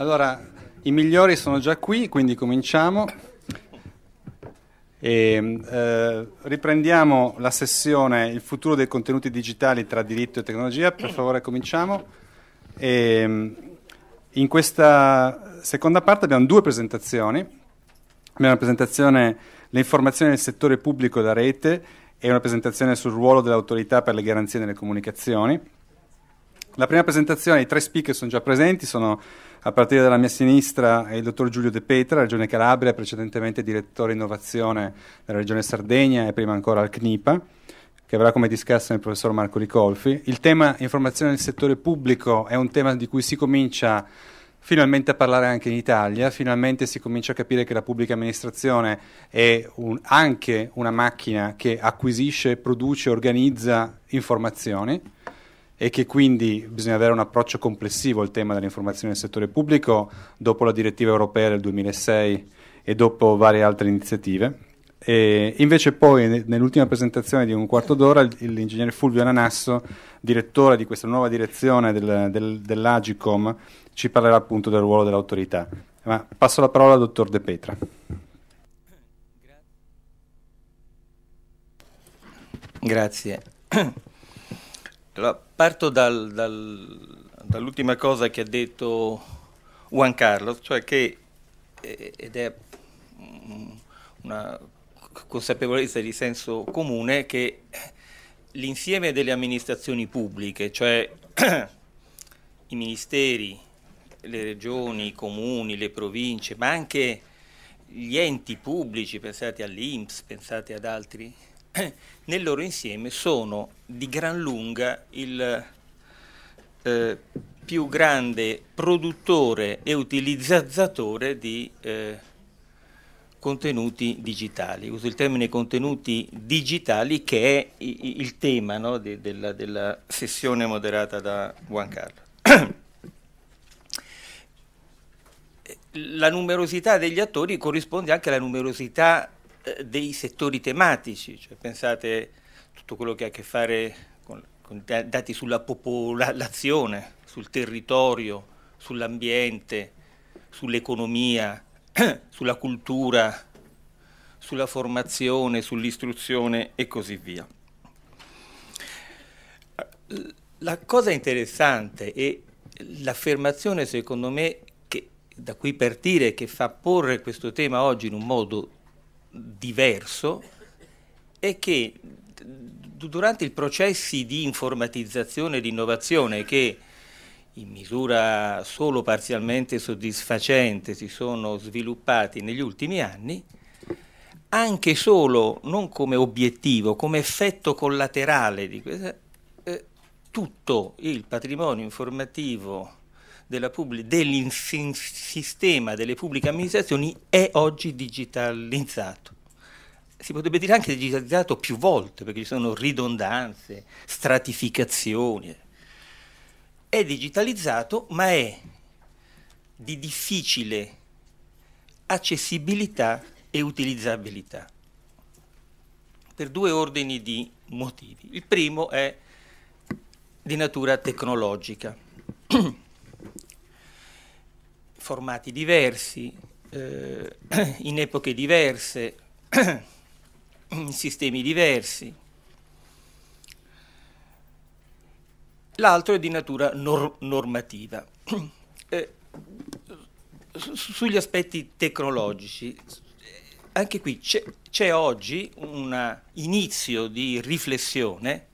Allora, i migliori sono già qui, quindi cominciamo. E, eh, riprendiamo la sessione Il futuro dei contenuti digitali tra diritto e tecnologia. Per favore, cominciamo. E, in questa seconda parte abbiamo due presentazioni. Abbiamo una presentazione Le informazioni nel settore pubblico e la rete e una presentazione sul ruolo dell'autorità per le garanzie nelle comunicazioni. La prima presentazione, i tre speaker sono già presenti, sono a partire dalla mia sinistra il dottor Giulio De Petra, Regione Calabria, precedentemente direttore innovazione della Regione Sardegna e prima ancora al CNIPA, che avrà come discussione il professor Marco Ricolfi. Il tema informazione nel settore pubblico è un tema di cui si comincia finalmente a parlare anche in Italia, finalmente si comincia a capire che la pubblica amministrazione è un, anche una macchina che acquisisce, produce, organizza informazioni e che quindi bisogna avere un approccio complessivo al tema dell'informazione nel settore pubblico dopo la direttiva europea del 2006 e dopo varie altre iniziative. E invece poi nell'ultima presentazione di un quarto d'ora l'ingegnere Fulvio Ananasso, direttore di questa nuova direzione del, del, dell'Agicom, ci parlerà appunto del ruolo dell'autorità. Ma passo la parola al dottor De Petra. Grazie. Allora, parto dal, dal, dall'ultima cosa che ha detto Juan Carlos, cioè che, eh, ed è mm, una consapevolezza di senso comune, che l'insieme delle amministrazioni pubbliche, cioè i ministeri, le regioni, i comuni, le province, ma anche gli enti pubblici, pensate all'INPS, pensate ad altri eh, nel loro insieme sono di gran lunga il eh, più grande produttore e utilizzatore di eh, contenuti digitali. Uso il termine contenuti digitali che è il tema no, de, della, della, sessione moderata da Juan Carlos. Eh, la numerosità degli attori corrisponde anche alla numerosità eh, dei settori tematici, cioè pensate tutto quello che ha a che fare con, con dati sulla popolazione, sul territorio, sull'ambiente, sull'economia, sulla cultura, sulla formazione, sull'istruzione e così via. La cosa interessante e l'affermazione secondo me che, da cui partire che fa porre questo tema oggi in un modo diverso è che durante i processi di informatizzazione e di innovazione che in misura solo parzialmente soddisfacente si sono sviluppati negli ultimi anni, anche solo non come obiettivo, come effetto collaterale di questa, eh, tutto il patrimonio informativo del sistema delle pubbliche amministrazioni è oggi digitalizzato. Si potrebbe dire anche digitalizzato più volte, perché ci sono ridondanze, stratificazioni. È digitalizzato, ma è di difficile accessibilità e utilizzabilità per due ordini di motivi. Il primo è di natura tecnologica. formati diversi, eh, in epoche diverse, in sistemi diversi. L'altro è di natura nor normativa. Eh, sugli aspetti tecnologici, anche qui c'è oggi un inizio di riflessione.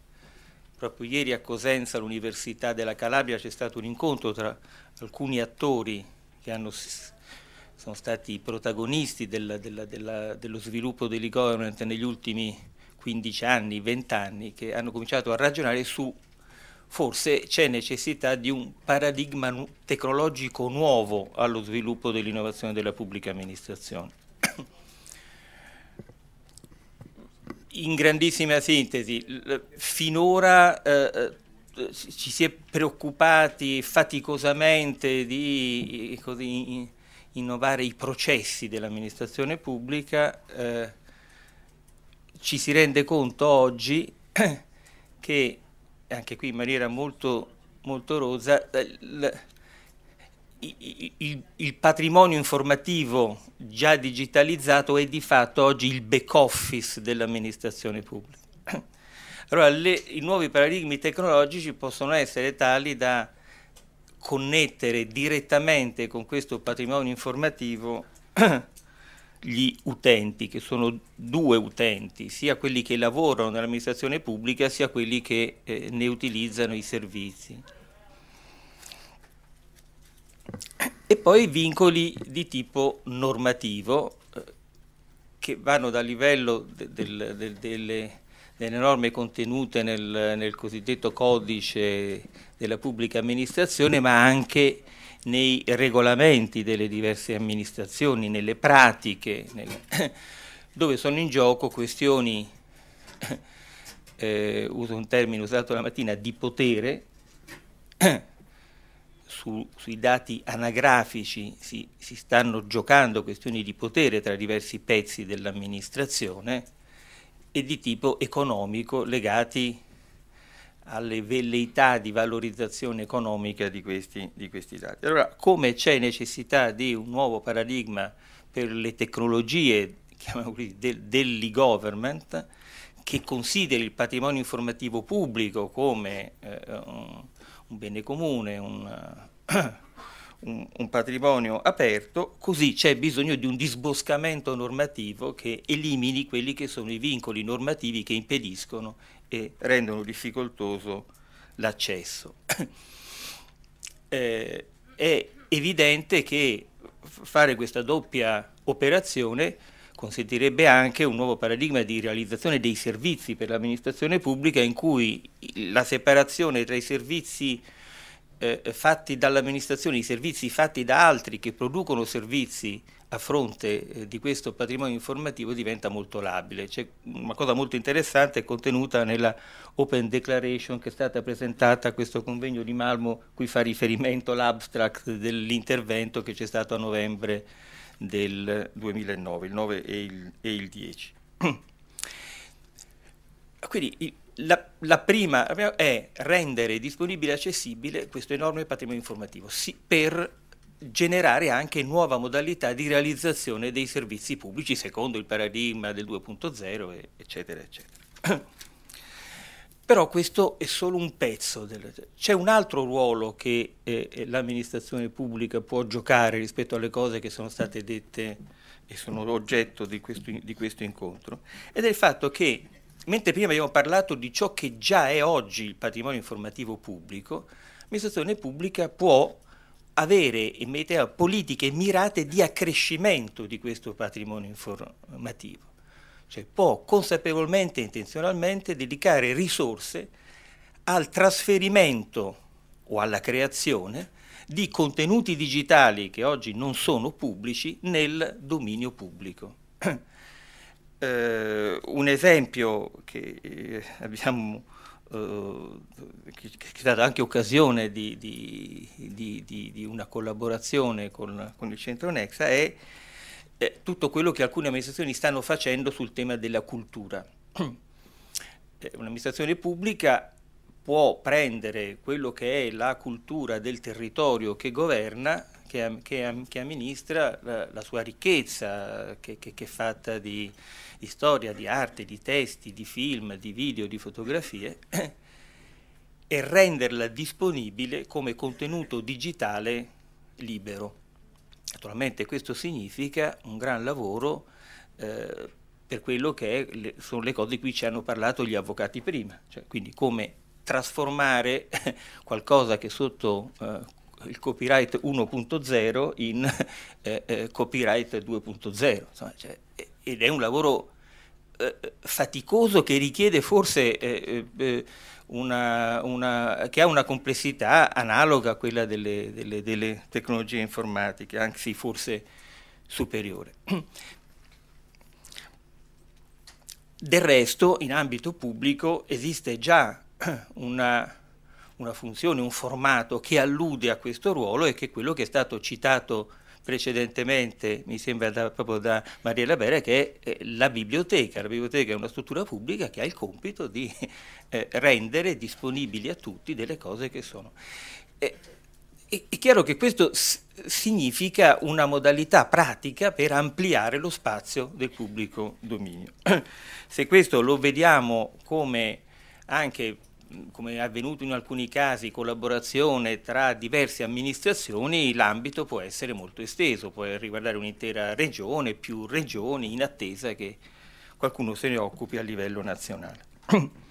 Proprio ieri a Cosenza, all'Università della Calabria, c'è stato un incontro tra alcuni attori che hanno, sono stati i protagonisti della, della, della, dello sviluppo dell'e-government negli ultimi 15 anni, 20 anni, che hanno cominciato a ragionare su forse c'è necessità di un paradigma tecnologico nuovo allo sviluppo dell'innovazione della pubblica amministrazione. In grandissima sintesi, finora eh, eh ci si è preoccupati faticosamente di, così, innovare i processi dell'amministrazione pubblica, eh, ci si rende conto oggi che, anche qui in maniera molto, molto rosa, il, eh, il, il, patrimonio informativo già digitalizzato è di fatto oggi il back office dell'amministrazione pubblica. Allora le, i nuovi paradigmi tecnologici possono essere tali da connettere direttamente con questo patrimonio informativo gli utenti, che sono due utenti, sia quelli che lavorano nell'amministrazione pubblica, sia quelli che eh, ne utilizzano i servizi. E poi vincoli di tipo normativo, eh, che vanno dal livello de del, del, delle delle norme contenute nel, nel, cosiddetto codice della pubblica amministrazione, ma anche nei regolamenti delle diverse amministrazioni, nelle pratiche, nelle, dove sono in gioco questioni, eh, uso un termine usato la mattina, di potere, su, sui dati anagrafici si, si stanno giocando questioni di potere tra diversi pezzi dell'amministrazione e di tipo economico legati alle velleità di valorizzazione economica di questi, di questi dati. Allora, come c'è necessità di un nuovo paradigma per le tecnologie dell'e-government che consideri il patrimonio informativo pubblico come eh, un, un, bene comune, un, un, un patrimonio aperto, così c'è bisogno di un disboscamento normativo che elimini quelli che sono i vincoli normativi che impediscono e rendono difficoltoso l'accesso. eh, è evidente che fare questa doppia operazione consentirebbe anche un nuovo paradigma di realizzazione dei servizi per l'amministrazione pubblica in cui la separazione tra i servizi eh, fatti dall'amministrazione, i servizi fatti da altri che producono servizi a fronte eh, di questo patrimonio informativo diventa molto labile. C'è una cosa molto interessante contenuta nella Open Declaration che è stata presentata a questo convegno di Malmo, cui fa riferimento l'abstract dell'intervento che c'è stato a novembre del 2009, il 9 e il, e il 10. Quindi la, la, prima è rendere disponibile e accessibile questo enorme patrimonio informativo sì, per generare anche nuova modalità di realizzazione dei servizi pubblici secondo il paradigma del 2.0, eccetera, eccetera. Però questo è solo un pezzo. Del... C'è un altro ruolo che eh, eh, l'amministrazione pubblica può giocare rispetto alle cose che sono state dette e sono oggetto di questo, di questo incontro, ed è il fatto che Mentre prima abbiamo parlato di ciò che già è oggi il patrimonio informativo pubblico, l'amministrazione pubblica può avere e mettere politiche mirate di accrescimento di questo patrimonio informativo, cioè può consapevolmente e intenzionalmente dedicare risorse al trasferimento o alla creazione di contenuti digitali che oggi non sono pubblici nel dominio pubblico. eh, un esempio che eh, abbiamo eh, che, è stata anche occasione di, di, di, di una collaborazione con, con, il centro Nexa è eh, tutto quello che alcune amministrazioni stanno facendo sul tema della cultura. Eh, un'amministrazione pubblica può prendere quello che è la cultura del territorio che governa che, che, che amministra la, la, sua ricchezza, che, che è fatta di, di, storia, di arte, di testi, di film, di video, di fotografie, e renderla disponibile come contenuto digitale libero. Naturalmente questo significa un gran lavoro eh, per quello che è, le, sono le cose di cui ci hanno parlato gli avvocati prima, cioè, quindi come trasformare qualcosa che sotto eh, il copyright 1.0 in eh, eh, copyright 2.0, cioè, ed è un lavoro eh, faticoso che richiede forse eh, eh, eh, una, una, che ha una complessità analoga a quella delle, delle, delle tecnologie informatiche, anzi forse superiore. Del resto, in ambito pubblico esiste già una una funzione, un formato che allude a questo ruolo e che è quello che è stato citato precedentemente, mi sembra da, proprio da Mariella Bera, che è eh, la biblioteca. La biblioteca è una struttura pubblica che ha il compito di eh, rendere disponibili a tutti delle cose che sono. Eh, è chiaro che questo significa una modalità pratica per ampliare lo spazio del pubblico dominio. Se questo lo vediamo come anche come è avvenuto in alcuni casi, collaborazione tra diverse amministrazioni, l'ambito può essere molto esteso, può riguardare un'intera regione, più regioni, in attesa che qualcuno se ne occupi a livello nazionale.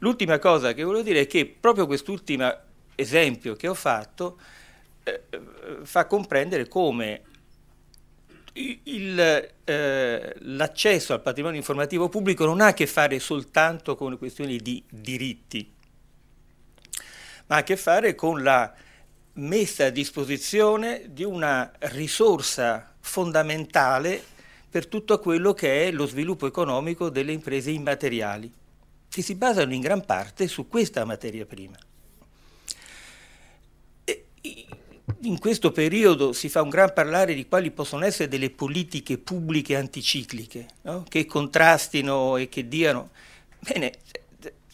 L'ultima cosa che voglio dire è che proprio quest'ultimo esempio che ho fatto eh, eh fa comprendere come eh, l'accesso eh, al patrimonio informativo pubblico non ha a che fare soltanto con questioni di diritti, ma ha a che fare con la messa a disposizione di una risorsa fondamentale per tutto quello che è lo sviluppo economico delle imprese immateriali, che si basano in gran parte su questa materia prima. In questo periodo si fa un gran parlare di quali possono essere delle politiche pubbliche anticicliche, no? che contrastino e che diano. Bene,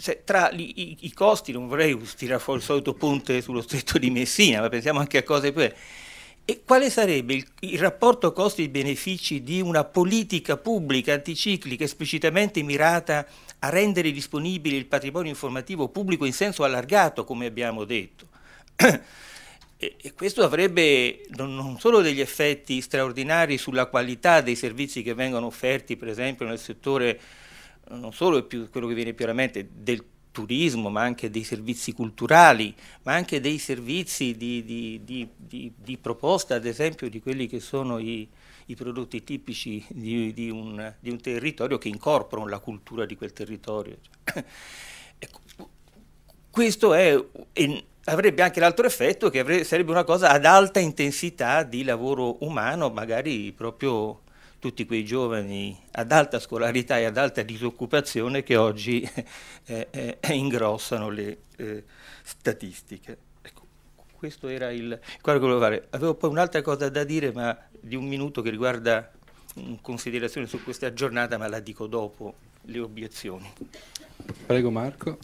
se tra li, i, i, costi, non vorrei tirare fuori il solito ponte sullo stretto di Messina, ma pensiamo anche a cose più... E quale sarebbe il, il rapporto costi-benefici di una politica pubblica anticiclica esplicitamente mirata a rendere disponibile il patrimonio informativo pubblico in senso allargato, come abbiamo detto? E questo avrebbe non solo degli effetti straordinari sulla qualità dei servizi che vengono offerti, per esempio nel settore non solo è più quello che viene più alla mente del turismo, ma anche dei servizi culturali, ma anche dei servizi di, di, di, di proposta, ad esempio, di quelli che sono i, i prodotti tipici di, un, un, territorio che incorporano la cultura di quel territorio. Ecco, questo è, è, avrebbe anche l'altro effetto che avrebbe, sarebbe una cosa ad alta intensità di lavoro umano, magari proprio tutti quei giovani ad alta scolarità e ad alta disoccupazione che oggi eh, eh, eh ingrossano le eh, statistiche. Ecco, questo era il quadro che volevo fare. Avevo poi un'altra cosa da dire, ma di un minuto che riguarda mm, considerazioni su questa giornata, ma la dico dopo le obiezioni. Prego Marco.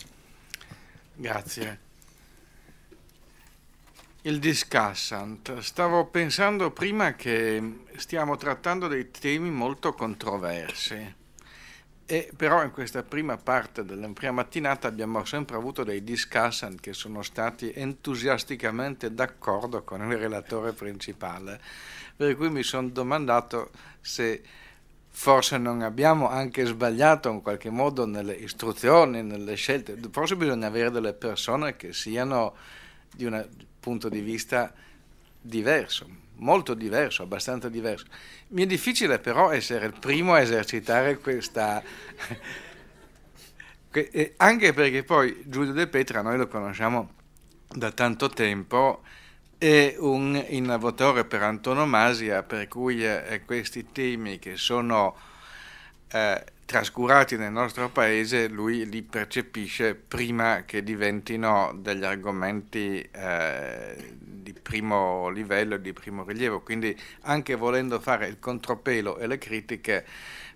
Grazie il discussant. Stavo pensando prima che stiamo trattando dei temi molto controversi. E però in questa prima parte della prima mattinata abbiamo sempre avuto dei discussant che sono stati entusiasticamente d'accordo con il relatore principale, per cui mi sono domandato se forse non abbiamo anche sbagliato in qualche modo nelle istruzioni, nelle scelte, forse bisogna avere delle persone che siano di una punto di vista diverso, molto diverso, abbastanza diverso. Mi è difficile però essere il primo a esercitare questa... Eh, anche perché poi Giulio De Petra, noi lo conosciamo da tanto tempo, è un innovatore per antonomasia, per cui eh, questi temi che sono eh, trascurati nel nostro paese, lui li percepisce prima che diventino degli argomenti eh, di primo livello di primo rilievo. Quindi anche volendo fare il contropelo e le critiche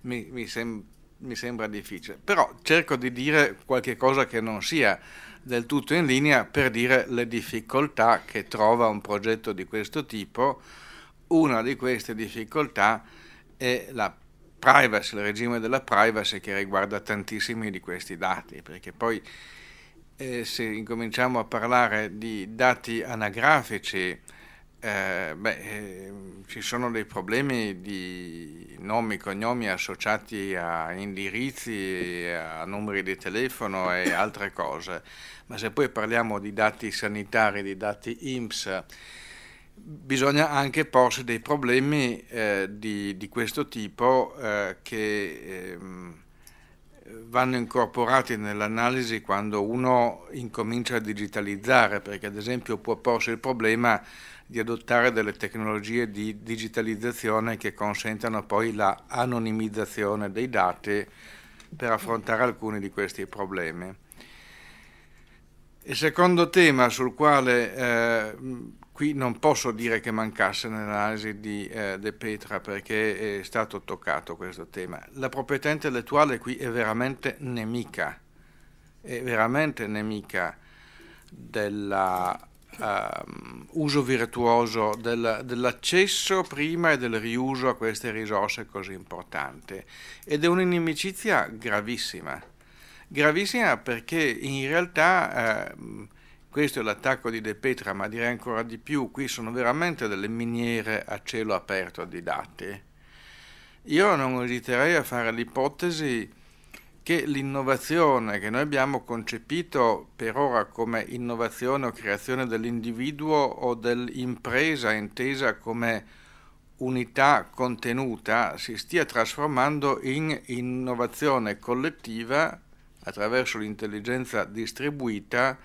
mi, mi, sem mi sembra difficile. Però cerco di dire qualche cosa che non sia del tutto in linea per dire le difficoltà che trova un progetto di questo tipo. Una di queste difficoltà è la privacy, il regime della privacy che riguarda tantissimi di questi dati, perché poi eh, se incominciamo a parlare di dati anagrafici, eh, beh, eh, ci sono dei problemi di nomi, cognomi associati a indirizzi, a numeri di telefono e altre cose, ma se poi parliamo di dati sanitari, di dati IMSS, bisogna anche porsi dei problemi eh, di, di, questo tipo eh, che ehm, vanno incorporati nell'analisi quando uno incomincia a digitalizzare, perché ad esempio può porsi il problema di adottare delle tecnologie di digitalizzazione che consentano poi la anonimizzazione dei dati per affrontare alcuni di questi problemi. Il secondo tema sul quale eh, qui non posso dire che mancasse nell'analisi di eh, De Petra perché è stato toccato questo tema. La proprietà intellettuale qui è veramente nemica, è veramente nemica dell'uso ehm, uh, virtuoso, del, dell'accesso prima e del riuso a queste risorse così importanti ed è un'inimicizia gravissima, gravissima perché in realtà... Uh, questo è l'attacco di De Petra, ma direi ancora di più, qui sono veramente delle miniere a cielo aperto di dati. Io non esiterei a fare l'ipotesi che l'innovazione che noi abbiamo concepito per ora come innovazione o creazione dell'individuo o dell'impresa intesa come unità contenuta si stia trasformando in innovazione collettiva attraverso l'intelligenza distribuita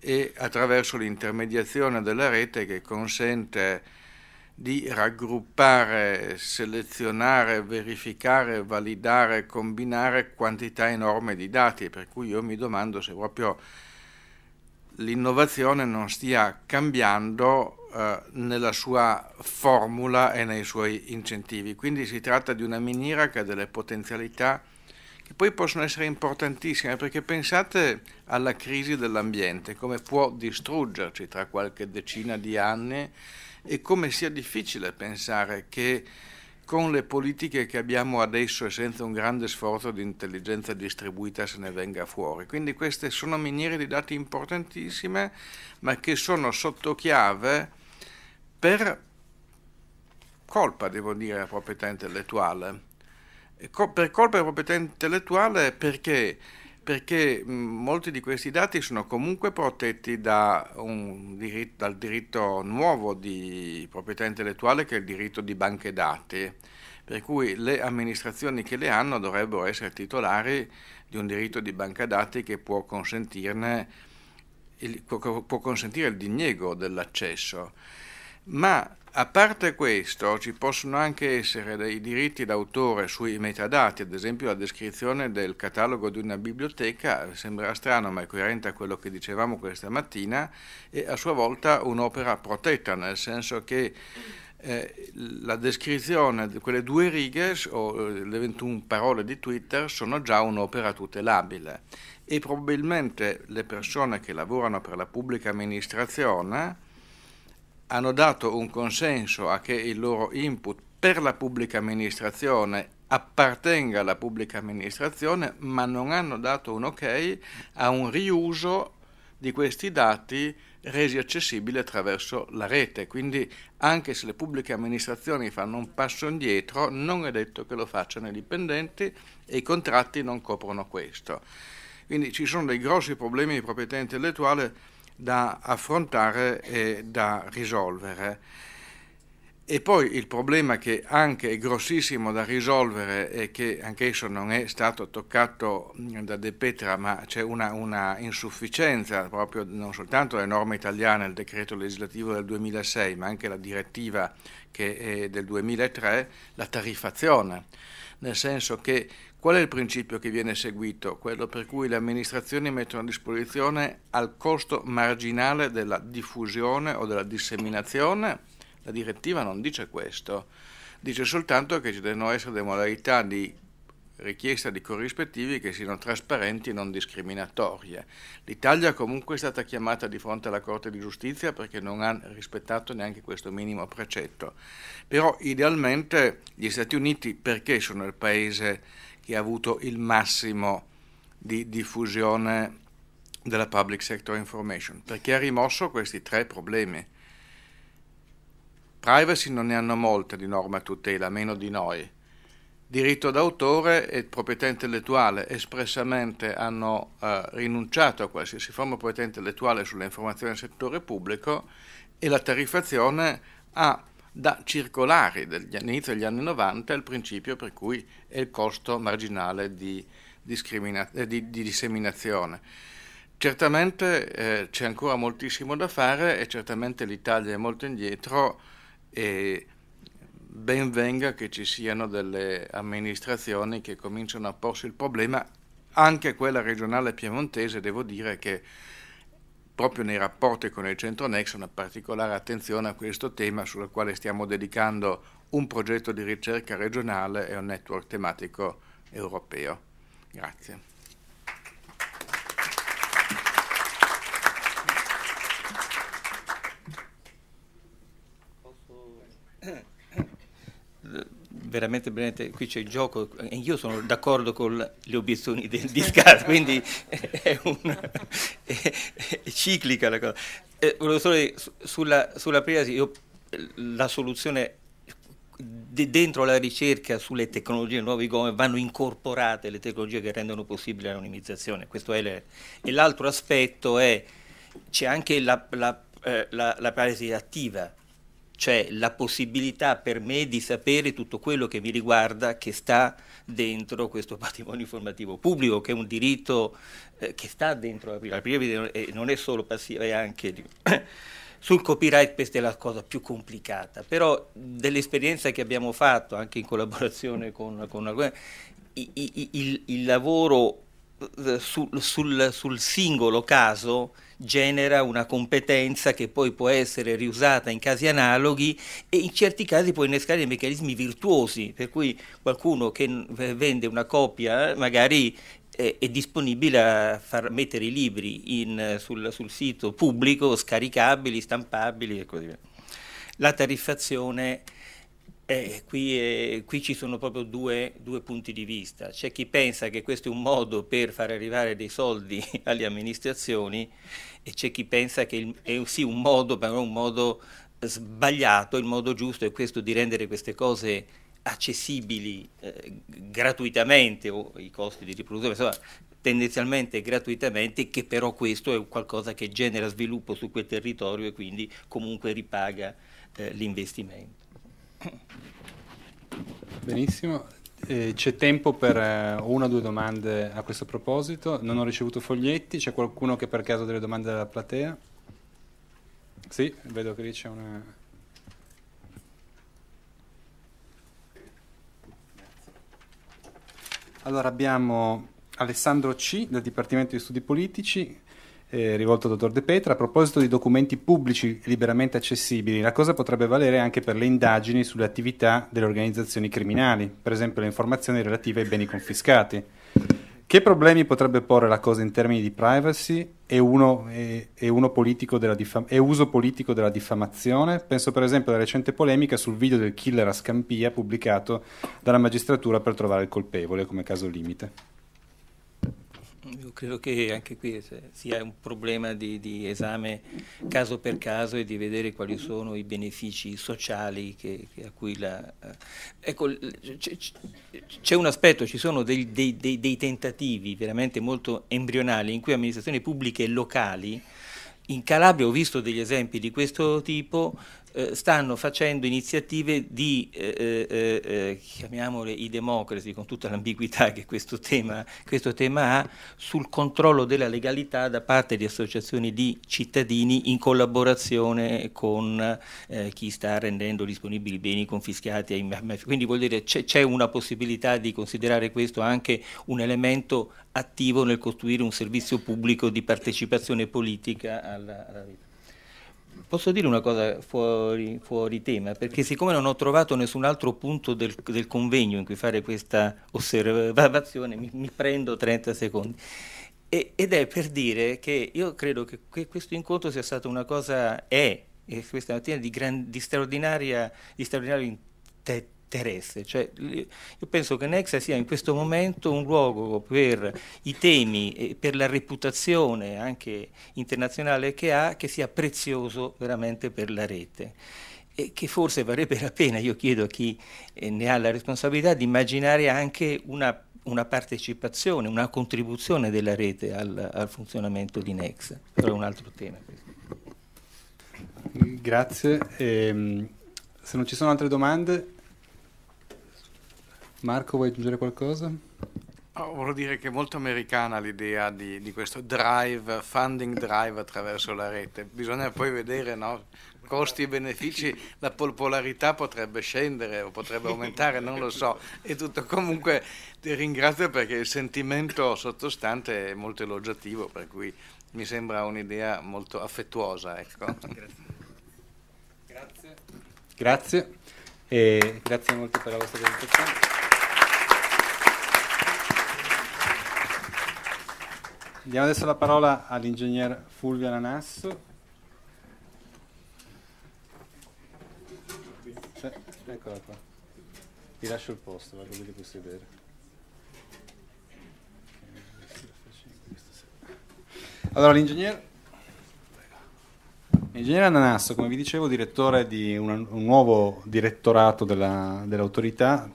e attraverso l'intermediazione della rete che consente di raggruppare, selezionare, verificare, validare, combinare quantità enorme di dati, per cui io mi domando se proprio l'innovazione non stia cambiando eh, nella sua formula e nei suoi incentivi. Quindi si tratta di una miniera che ha delle potenzialità che poi possono essere importantissime, perché pensate alla crisi dell'ambiente, come può distruggerci tra qualche decina di anni e come sia difficile pensare che con le politiche che abbiamo adesso e senza un grande sforzo di intelligenza distribuita se ne venga fuori. Quindi queste sono miniere di dati importantissime, ma che sono sotto chiave per colpa, devo dire, della proprietà intellettuale eh, per colpa di proprietà intellettuale perché? Perché molti di questi dati sono comunque protetti da diritto, dal diritto nuovo di proprietà intellettuale che è il diritto di banche dati, per cui le amministrazioni che le hanno dovrebbero essere titolari di un diritto di banca dati che può, il, può consentire il diniego dell'accesso. Ma a parte questo, ci possono anche essere dei diritti d'autore sui metadati, ad esempio la descrizione del catalogo di una biblioteca, sembra strano ma è coerente a quello che dicevamo questa mattina, è a sua volta un'opera protetta, nel senso che eh, la descrizione di quelle due righe o eh, le 21 parole di Twitter sono già un'opera tutelabile e probabilmente le persone che lavorano per la pubblica amministrazione hanno dato un consenso a che il loro input per la pubblica amministrazione appartenga alla pubblica amministrazione, ma non hanno dato un ok a un riuso di questi dati resi accessibili attraverso la rete. Quindi anche se le pubbliche amministrazioni fanno un passo indietro, non è detto che lo facciano i dipendenti e i contratti non coprono questo. Quindi ci sono dei grossi problemi di proprietà intellettuale da affrontare e da risolvere. E poi il problema che anche è grossissimo da risolvere e che anch'esso non è stato toccato da De Petra, ma c'è una, una, insufficienza proprio non soltanto delle norme italiane, il decreto legislativo del 2006, ma anche la direttiva che è del 2003, la tariffazione, nel senso che Qual è il principio che viene seguito? Quello per cui le amministrazioni mettono a disposizione al costo marginale della diffusione o della disseminazione? La direttiva non dice questo, dice soltanto che ci devono essere delle modalità di richiesta di corrispettivi che siano trasparenti e non discriminatorie. L'Italia comunque è stata chiamata di fronte alla Corte di Giustizia perché non ha rispettato neanche questo minimo precetto. Però idealmente gli Stati Uniti perché sono il paese che ha avuto il massimo di diffusione della Public Sector Information, perché ha rimosso questi tre problemi. Privacy non ne hanno molte di norma tutela, meno di noi. Diritto d'autore e proprietà intellettuale espressamente hanno eh, rinunciato a qualsiasi forma di proprietà intellettuale sulle informazioni del settore pubblico e la tariffazione ha da circolari dell'inizio degli anni 90 al principio per cui è il costo marginale di, eh, di, di disseminazione. Certamente eh, c'è ancora moltissimo da fare e certamente l'Italia è molto indietro e ben venga che ci siano delle amministrazioni che cominciano a porsi il problema, anche quella regionale piemontese, devo dire che proprio nei rapporti con il centro Nex una particolare attenzione a questo tema sul quale stiamo dedicando un progetto di ricerca regionale e un network tematico europeo. Grazie. veramente brilliante, qui c'è il gioco, e io sono d'accordo con le obiezioni del discard, quindi è, una, è, è, ciclica la cosa. Eh, volevo solo dire, sulla, sulla priasi, io, la soluzione dentro la ricerca sulle tecnologie nuove come vanno incorporate le tecnologie che rendono possibile l'anonimizzazione. Questo è le, e l'altro aspetto è c'è anche la, la, eh, la, la paresi attiva, cioè la possibilità per me di sapere tutto quello che mi riguarda che sta dentro questo patrimonio informativo pubblico, che è un diritto eh, che sta dentro la privacy, e non è solo passiva, è anche... Sul copyright questa è la cosa più complicata, però dell'esperienza che abbiamo fatto anche in collaborazione con, con una, il, il, il lavoro eh, sul, sul, sul singolo caso genera una competenza che poi può essere riusata in casi analoghi e in certi casi può innescare meccanismi virtuosi, per cui qualcuno che vende una copia magari eh, è disponibile a far mettere i libri in, sul, sul, sito pubblico, scaricabili, stampabili e così via. La tariffazione eh, qui, eh, qui, ci sono proprio due, due punti di vista. C'è chi pensa che questo è un modo per far arrivare dei soldi alle amministrazioni e c'è chi pensa che è sì un modo, però un modo sbagliato, il modo giusto è questo di rendere queste cose accessibili eh, gratuitamente o i costi di riproduzione, insomma, tendenzialmente gratuitamente, che però questo è qualcosa che genera sviluppo su quel territorio e quindi comunque ripaga eh, l'investimento. Benissimo, eh, c'è tempo per eh, una o due domande a questo proposito. Non ho ricevuto foglietti, c'è qualcuno che per caso ha delle domande dalla platea? Sì, vedo che lì c'è una... Allora abbiamo Alessandro C del Dipartimento di Studi Politici eh, rivolto al dottor De Petra, a proposito di documenti pubblici liberamente accessibili, la cosa potrebbe valere anche per le indagini sulle attività delle organizzazioni criminali, per esempio le informazioni relative ai beni confiscati. Che problemi potrebbe porre la cosa in termini di privacy e, uno, e, e, uno politico e uso politico della diffamazione? Penso per esempio alla recente polemica sul video del killer a Scampia pubblicato dalla magistratura per trovare il colpevole come caso limite. Io credo che anche qui eh, sia un problema di, di, esame caso per caso e di vedere quali sono i benefici sociali che, che a cui la... Eh, ecco, c'è un aspetto, ci sono dei, dei, dei, dei tentativi veramente molto embrionali in cui amministrazioni pubbliche locali in Calabria ho visto degli esempi di questo tipo eh, stanno facendo iniziative di, eh, eh, eh, eh chiamiamole i democracy, con tutta l'ambiguità che questo tema, questo tema ha, sul controllo della legalità da parte di associazioni di cittadini in collaborazione con chi sta rendendo disponibili beni confiscati ai mafiosi. Quindi vuol dire c'è una possibilità di considerare questo anche un elemento attivo nel costruire un servizio pubblico di partecipazione politica alla, alla vita. Posso dire una cosa fuori, fuori, tema, perché siccome non ho trovato nessun altro punto del, del convegno in cui fare questa osservazione, mi, mi prendo 30 secondi. E, ed è per dire che io credo che, questo incontro sia stata una cosa, è, questa mattina, di, gran, di, straordinaria, di straordinario te, interesse. Cioè, io penso che Nexa sia in questo momento un luogo per i temi e per la reputazione anche internazionale che ha, che sia prezioso veramente per la rete e che forse varrebbe la pena, io chiedo a chi eh, ne ha la responsabilità, di immaginare anche una, una partecipazione, una contribuzione della rete al, al funzionamento di Nexa. Però è un altro tema. Grazie. Eh, se non ci sono altre domande, Marco, vuoi aggiungere qualcosa? Oh, volevo dire che è molto americana l'idea di, di, questo drive, funding drive attraverso la rete. Bisogna poi vedere no? costi e benefici, la popolarità potrebbe scendere o potrebbe aumentare, non lo so. E tutto comunque ti ringrazio perché il sentimento sottostante è molto elogiativo, per cui mi sembra un'idea molto affettuosa. Ecco. Grazie. Grazie. Grazie. E grazie molto per la vostra presentazione. Diamo adesso la parola all'ingegner Fulvio Ananasso. Eccola qua. Ti lascio il posto, vado lì puoi sedere. Allora, l'ingegner Ingegnere Ananasso, come vi dicevo, direttore di un, un nuovo direttorato della, dell'autorità,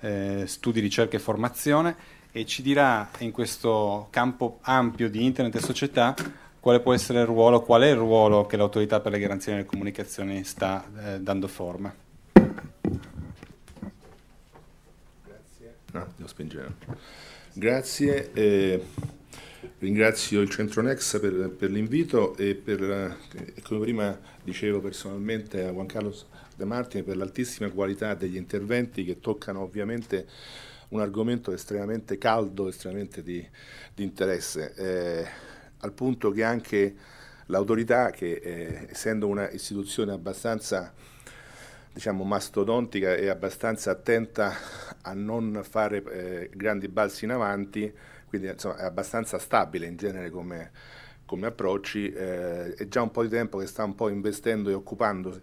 eh, studi, ricerca e formazione e ci dirà in questo campo ampio di internet e società quale può essere il ruolo, qual è il ruolo che l'autorità per le garanzie delle comunicazioni sta eh, dando forma. Grazie. No, devo spingere. Grazie. Eh, ringrazio il Centro Nexa per, per l'invito e per, eh, come prima dicevo personalmente a Juan Carlos De Martini per l'altissima qualità degli interventi che toccano ovviamente un argomento estremamente caldo, estremamente di, di interesse, eh, al punto che anche l'autorità, che eh, essendo un'istituzione abbastanza diciamo, mastodontica e abbastanza attenta a non fare eh, grandi balzi in avanti, quindi insomma, è abbastanza stabile in genere come, come approcci, eh, è già un po' di tempo che sta un po' investendo e occupandosi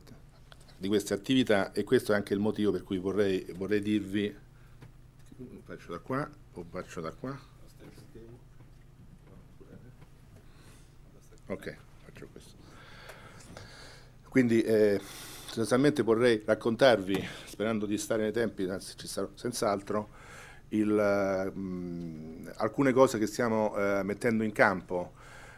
di queste attività e questo è anche il motivo per cui vorrei, vorrei dirvi faccio da qua o faccio da qua? Ok, faccio questo. Quindi eh, sostanzialmente vorrei raccontarvi, sperando di stare nei tempi, anzi ci sarò senz'altro, mm, alcune cose che stiamo eh, mettendo in campo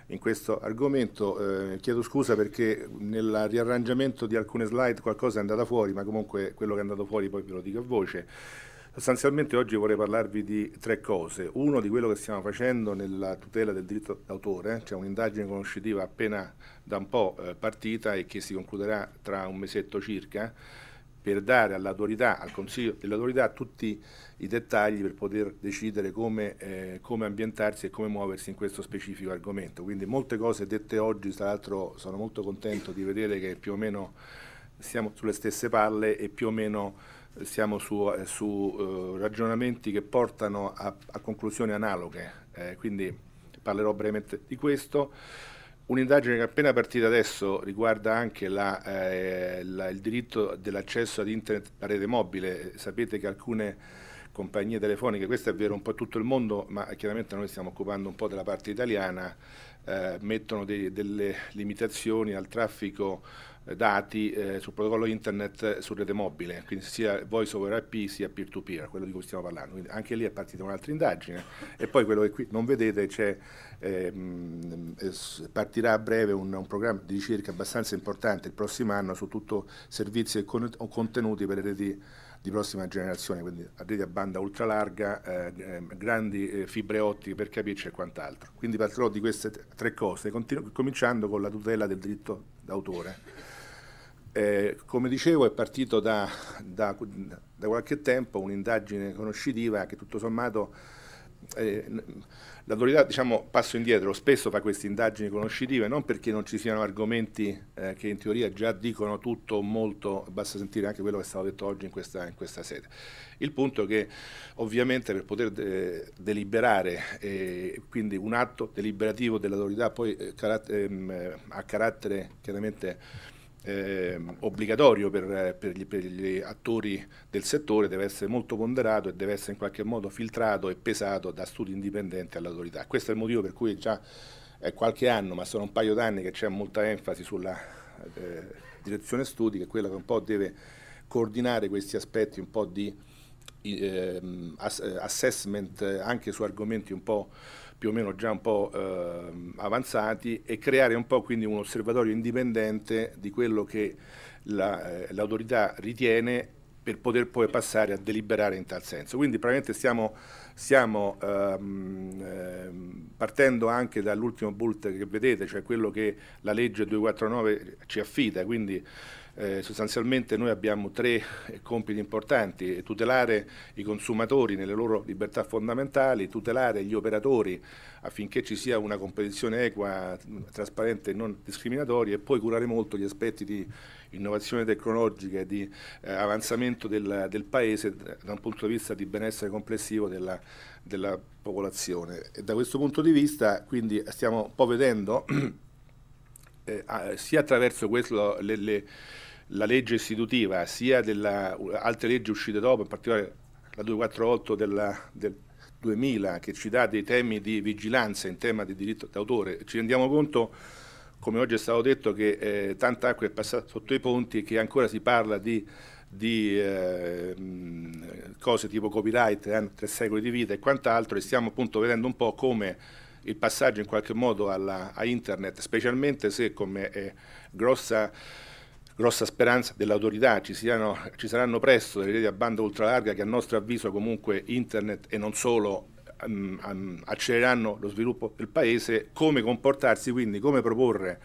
in questo argomento. Eh, chiedo scusa perché nel riarrangiamento di alcune slide qualcosa è andata fuori, ma comunque quello che è andato fuori poi ve lo dico a voce. Sostanzialmente oggi vorrei parlarvi di tre cose. Uno di quello che stiamo facendo nella tutela del diritto d'autore, eh. c'è cioè un'indagine conoscitiva appena da un po' eh, partita e che si concluderà tra un mesetto circa per dare all'autorità, al Consiglio dell'autorità tutti i dettagli per poter decidere come, eh, come, ambientarsi e come muoversi in questo specifico argomento. Quindi molte cose dette oggi, tra l'altro sono molto contento di vedere che più o meno siamo sulle stesse palle e più o meno siamo su, eh, su eh, ragionamenti che portano a, a conclusioni analoghe, eh, quindi parlerò brevemente di questo. Un'indagine che è appena partita adesso riguarda anche la, eh, la, il diritto dell'accesso ad internet a rete mobile. Sapete che alcune compagnie telefoniche, questo è vero un po' tutto il mondo, ma chiaramente noi stiamo occupando un po' della parte italiana, eh, mettono dei, delle limitazioni al traffico dati eh, sul protocollo internet su rete mobile, quindi sia voice over IP sia peer-to-peer, quello di cui stiamo parlando. Quindi anche lì è partita un'altra indagine e poi quello che qui non vedete ehm, eh, partirà a breve un, un, programma di ricerca abbastanza importante il prossimo anno su tutto servizi e con, contenuti per le reti di prossima generazione, quindi reti a banda ultralarga, eh, ehm, grandi eh, fibre ottiche per capirci e quant'altro. Quindi parlerò di queste tre cose, cominciando con la tutela del diritto d'autore. Eh, come dicevo è partito da, da, da qualche tempo un'indagine conoscitiva che tutto sommato eh, l'autorità, diciamo, passo indietro, spesso fa queste indagini conoscitive non perché non ci siano argomenti eh, che in teoria già dicono tutto o molto, basta sentire anche quello che è stato detto oggi in questa, in questa sede. Il punto è che ovviamente per poter de eh, deliberare, eh, quindi un atto deliberativo dell'autorità poi eh, carat ehm, eh, a carattere chiaramente eh, obbligatorio per, per, gli, per, gli, attori del settore deve essere molto ponderato e deve essere in qualche modo filtrato e pesato da studi indipendenti all'autorità. Questo è il motivo per cui è già è qualche anno, ma sono un paio d'anni che c'è molta enfasi sulla eh, direzione studi, che è quella che un po' deve coordinare questi aspetti un po' di eh, assessment anche su argomenti un po' più o meno già un po' eh, avanzati e creare un po' quindi un osservatorio indipendente di quello che l'autorità la, eh, ritiene per poter poi passare a deliberare in tal senso. Quindi probabilmente stiamo, stiamo ehm, ehm, partendo anche dall'ultimo bullet che vedete, cioè quello che la legge 249 ci affida, quindi eh, sostanzialmente noi abbiamo tre compiti importanti, tutelare i consumatori nelle loro libertà fondamentali, tutelare gli operatori affinché ci sia una competizione equa, trasparente e non discriminatoria e poi curare molto gli aspetti di innovazione tecnologica e di eh, avanzamento del, del, Paese da un punto di vista di benessere complessivo della, della popolazione. E da questo punto di vista quindi stiamo un po' vedendo eh, sia attraverso questo le, le la legge istitutiva sia delle altre leggi uscite dopo, in particolare la 248 della, del 2000 che ci dà dei temi di vigilanza in tema di diritto d'autore, ci rendiamo conto, come oggi è stato detto, che eh, tanta acqua è passata sotto i ponti e che ancora si parla di, di eh, cose tipo copyright, eh, tre secoli di vita e quant'altro e stiamo appunto vedendo un po' come il passaggio in qualche modo alla, a internet, specialmente se come eh, grossa grossa speranza dell'autorità, ci, siano, ci saranno presto delle reti a banda ultralarga che a nostro avviso comunque internet e non solo um, um, accelereranno lo sviluppo del Paese, come comportarsi quindi, come proporre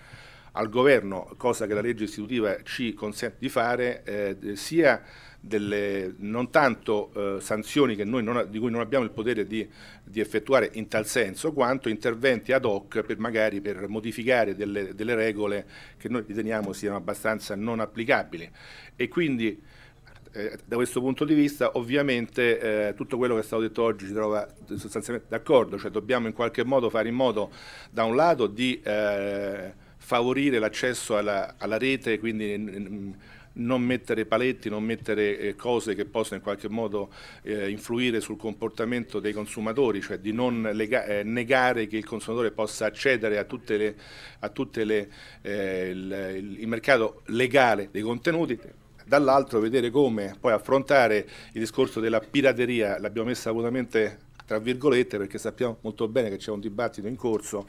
al governo, cosa che la legge istitutiva ci consente di fare, eh, sia delle non tanto eh, sanzioni non, di cui non abbiamo il potere di, di, effettuare in tal senso, quanto interventi ad hoc per magari per modificare delle, delle regole che noi riteniamo siano abbastanza non applicabili. E quindi eh, da questo punto di vista ovviamente eh, tutto quello che è stato detto oggi ci trova sostanzialmente d'accordo, cioè dobbiamo in qualche modo fare in modo da un lato di eh, favorire l'accesso alla, alla, rete, quindi non mettere paletti, non mettere eh, cose che possono in qualche modo eh, influire sul comportamento dei consumatori, cioè di non eh, negare che il consumatore possa accedere a tutte le, a tutte le, eh, il, il mercato legale dei contenuti, dall'altro vedere come poi affrontare il discorso della pirateria, l'abbiamo messa volutamente tra virgolette perché sappiamo molto bene che c'è un dibattito in corso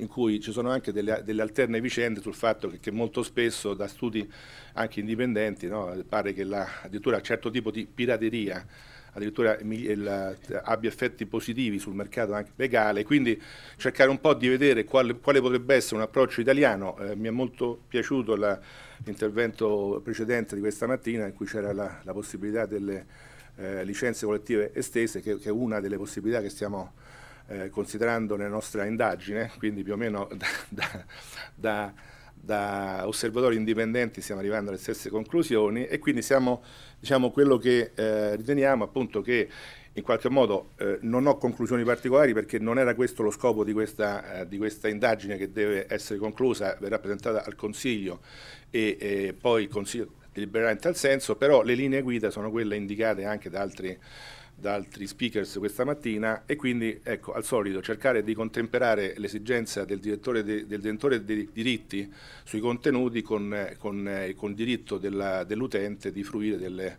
in cui ci sono anche delle, delle alterne vicende sul fatto che, che, molto spesso da studi anche indipendenti no, pare che la, addirittura un certo tipo di pirateria addirittura il, abbia effetti positivi sul mercato anche legale, quindi cercare un po' di vedere quale, quale potrebbe essere un approccio italiano. Eh, mi è molto piaciuto l'intervento precedente di questa mattina in cui c'era la, la, possibilità delle eh, licenze collettive estese, che, che, è una delle possibilità che stiamo eh, considerando la nostra indagine, quindi più o meno da, da, da, da, osservatori indipendenti stiamo arrivando alle stesse conclusioni e quindi siamo, diciamo, quello che eh, riteniamo appunto che in qualche modo eh, non ho conclusioni particolari perché non era questo lo scopo di questa, eh, di questa indagine che deve essere conclusa, verrà presentata al Consiglio e, e poi il Consiglio delibererà in tal senso, però le linee guida sono quelle indicate anche da altri da altri speakers questa mattina e quindi ecco al solito cercare di contemperare l'esigenza del direttore, de, del direttore dei diritti sui contenuti con, con, con il diritto dell'utente di fruire delle,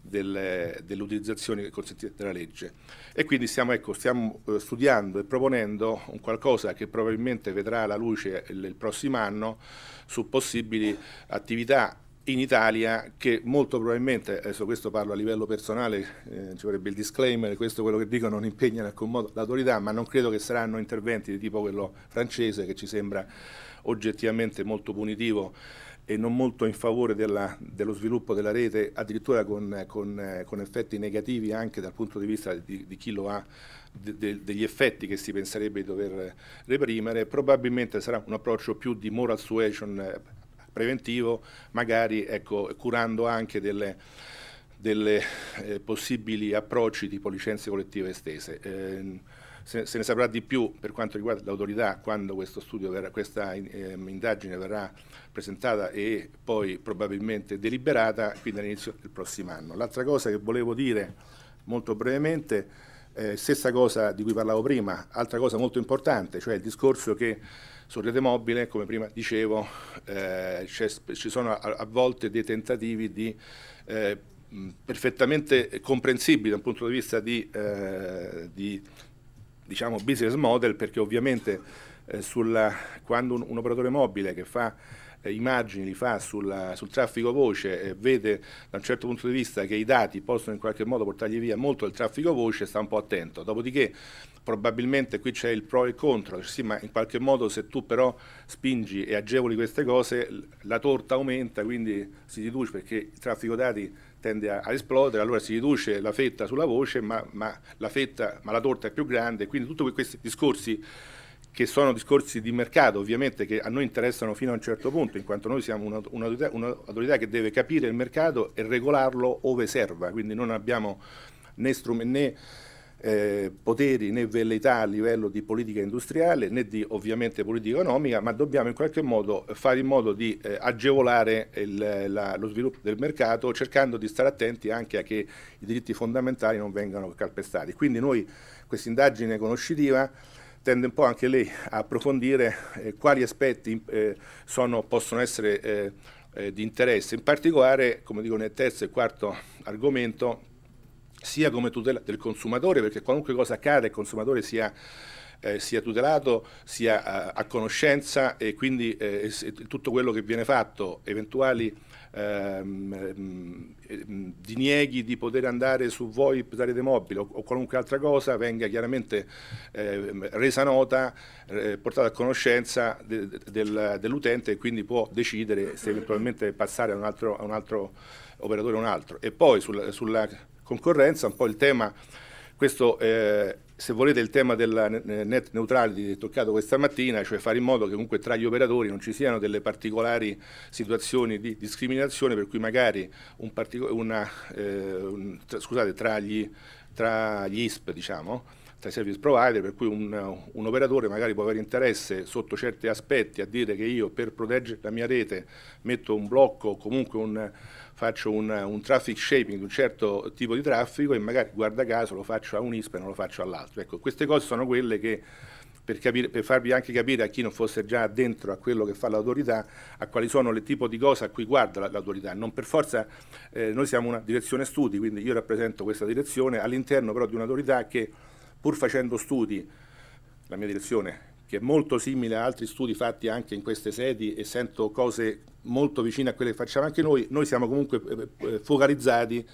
delle, dell'utilizzazione consentita della legge e quindi stiamo, ecco, stiamo eh, studiando e proponendo un qualcosa che probabilmente vedrà la luce il, il prossimo anno su possibili attività in Italia che molto probabilmente, adesso questo parlo a livello personale, eh, ci vorrebbe il disclaimer, questo quello che dico non impegna in alcun modo l'autorità, ma non credo che saranno interventi di tipo quello francese che ci sembra oggettivamente molto punitivo e non molto in favore della, dello sviluppo della rete, addirittura con, con, con, effetti negativi anche dal punto di vista di, di chi lo ha, de, de, degli effetti che si penserebbe di dover reprimere, probabilmente sarà un approccio più di moral suasion preventivo, magari ecco, curando anche delle, delle eh, possibili approcci tipo licenze collettive estese. Eh, se, se, ne saprà di più per quanto riguarda l'autorità quando verrà, questa eh, indagine verrà presentata e poi probabilmente deliberata, quindi all'inizio del prossimo anno. L'altra cosa che volevo dire molto brevemente, eh, stessa cosa di cui parlavo prima, altra cosa molto importante, cioè il discorso che su rete mobile, come prima dicevo, eh, ci sono a, a, volte dei tentativi di eh, perfettamente comprensibili da un punto di vista di, eh, di diciamo business model, perché ovviamente eh, sulla, quando un, un operatore mobile che fa eh, immagini li fa sulla, sul traffico voce e vede da un certo punto di vista che i dati possono in qualche modo portargli via molto del traffico voce, sta un po' attento. Dopodiché probabilmente qui c'è il pro e il contro, sì, ma in qualche modo se tu però spingi e agevoli queste cose la torta aumenta, quindi si riduce perché il traffico dati tende a, a esplodere, allora si riduce la fetta sulla voce, ma, ma, la, fetta, ma la torta è più grande, quindi tutti questi discorsi che sono discorsi di mercato ovviamente che a noi interessano fino a un certo punto, in quanto noi siamo un'autorità, un'autorità che deve capire il mercato e regolarlo ove serva, quindi non abbiamo né strumenti né eh, poteri né velleità a livello di politica industriale né di ovviamente politica economica, ma dobbiamo in qualche modo fare in modo di eh, agevolare il, la, lo sviluppo del mercato cercando di stare attenti anche a che i diritti fondamentali non vengano calpestati. Quindi noi questa indagine conoscitiva tende un po' anche lei a approfondire eh, quali aspetti eh, sono, possono essere eh, eh, di interesse, in particolare, come dico nel terzo e quarto argomento, sia come tutela del consumatore, perché qualunque cosa accada il consumatore sia, eh, sia tutelato, sia a, eh, a, conoscenza e quindi eh, tutto quello che viene fatto, eventuali ehm, ehm, dinieghi di poter andare su voi sarete mobile o, o, qualunque altra cosa venga chiaramente eh, resa nota, eh, portata a conoscenza de, de, del, dell'utente e quindi può decidere se eventualmente passare a un altro, a un altro operatore o un altro. E poi sulla, sulla concorrenza, un po' il tema, questo eh, se volete il tema della net neutrality toccato questa mattina, cioè fare in modo che comunque tra gli operatori non ci siano delle particolari situazioni di discriminazione per cui magari un una, eh, scusate, tra gli, tra gli ISP diciamo, tra i service provider, per cui un, un, operatore magari può avere interesse sotto certi aspetti a dire che io per proteggere la mia rete metto un blocco o comunque un, faccio un, un, traffic shaping di un certo tipo di traffico e magari guarda caso lo faccio a un ISP e non lo faccio all'altro. Ecco, queste cose sono quelle che per, capire, per, farvi anche capire a chi non fosse già dentro a quello che fa l'autorità, a quali sono le tipo di cose a cui guarda l'autorità. Non per forza, eh, noi siamo una direzione studi, quindi io rappresento questa direzione all'interno però di un'autorità che pur facendo studi, la mia direzione, che è molto simile a altri studi fatti anche in queste sedi e sento cose molto vicine a quelle che facciamo anche noi, noi siamo comunque eh, eh, focalizzati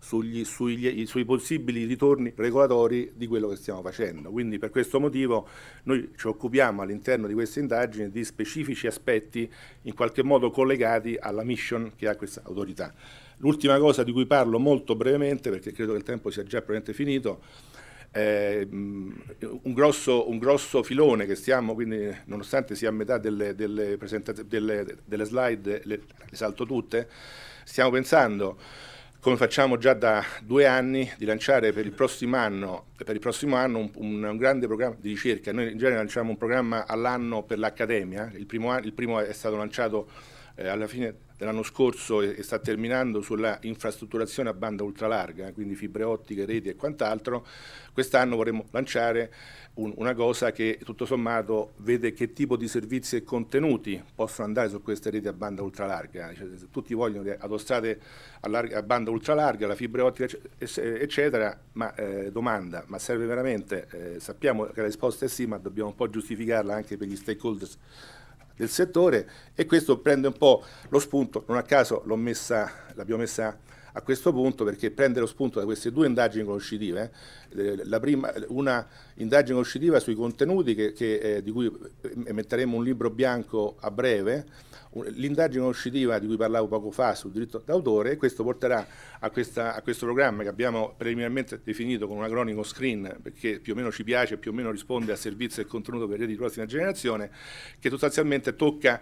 sugli, sugli, sui possibili ritorni regolatori di quello che stiamo facendo. Quindi per questo motivo noi ci occupiamo all'interno di queste indagini di specifici aspetti in qualche modo collegati alla mission che ha questa autorità. L'ultima cosa di cui parlo molto brevemente, perché credo che il tempo sia già probabilmente finito, eh, un, grosso, un, grosso, filone che stiamo, quindi nonostante sia a metà delle, delle, delle, delle slide, le, le, salto tutte, stiamo pensando, come facciamo già da due anni, di lanciare per il prossimo anno, il prossimo anno un, un, un, grande programma di ricerca. Noi in genere lanciamo un programma all'anno per l'accademia, eh. il primo, il primo è stato lanciato eh, alla fine dell'anno scorso e, e sta terminando sulla infrastrutturazione a banda ultralarga, quindi fibre ottiche, reti e quant'altro, quest'anno vorremmo lanciare un, una cosa che tutto sommato vede che tipo di servizi e contenuti possono andare su queste reti a banda ultralarga. Cioè, se tutti vogliono le autostrade a, larga, a banda ultralarga, la fibra ottica, eccetera, ma eh, domanda, ma serve veramente? Eh, sappiamo che la risposta è sì, ma dobbiamo un po' giustificarla anche per gli stakeholders del settore e questo prende un po' lo spunto, non a caso l'abbiamo messa a questo punto perché prende lo spunto da queste due indagini conoscitive, eh, eh prima, una indagine conoscitiva sui contenuti che, che, eh, di cui eh, metteremo un libro bianco a breve, l'indagine conoscitiva di cui parlavo poco fa sul diritto d'autore e questo porterà a, questa, a, questo programma che abbiamo preliminarmente definito con un acronimo screen perché più o meno ci piace, più o meno risponde a servizio e contenuto per i reti di prossima generazione che sostanzialmente tocca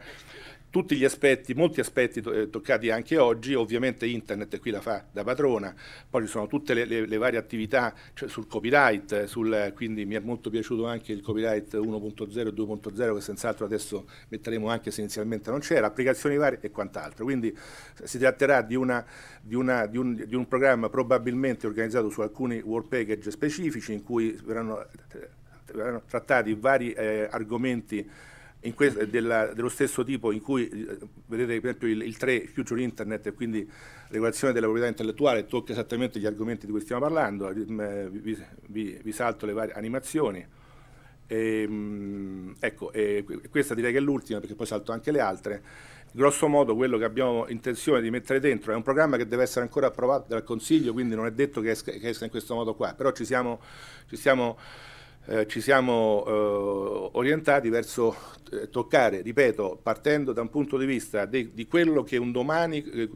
tutti gli aspetti, molti aspetti to eh, toccati anche oggi, ovviamente internet qui la fa da padrona, poi ci sono tutte le, le, le varie attività cioè sul copyright, sul, quindi mi è molto piaciuto anche il copyright 1.0 e 2.0 che senz'altro adesso metteremo anche se inizialmente non c'era, applicazioni varie e quant'altro, quindi si tratterà di, una, di, una, di, un, di un programma probabilmente organizzato su alcuni work package specifici in cui verranno, eh, verranno trattati vari eh, argomenti questo, della, dello stesso tipo in cui eh, vedete per esempio il, il 3 Future Internet e quindi regolazione della proprietà intellettuale tocca esattamente gli argomenti di cui stiamo parlando, vi, vi, vi salto le varie animazioni. E, ehm, ecco, e questa direi che è l'ultima perché poi salto anche le altre. Grosso modo quello che abbiamo intenzione di mettere dentro è un programma che deve essere ancora approvato dal Consiglio, quindi non è detto che esca, che esca in questo modo qua, però ci siamo, ci siamo eh, ci siamo eh, orientati verso eh, toccare, ripeto, partendo da un punto di vista de, di quello che un domani eh,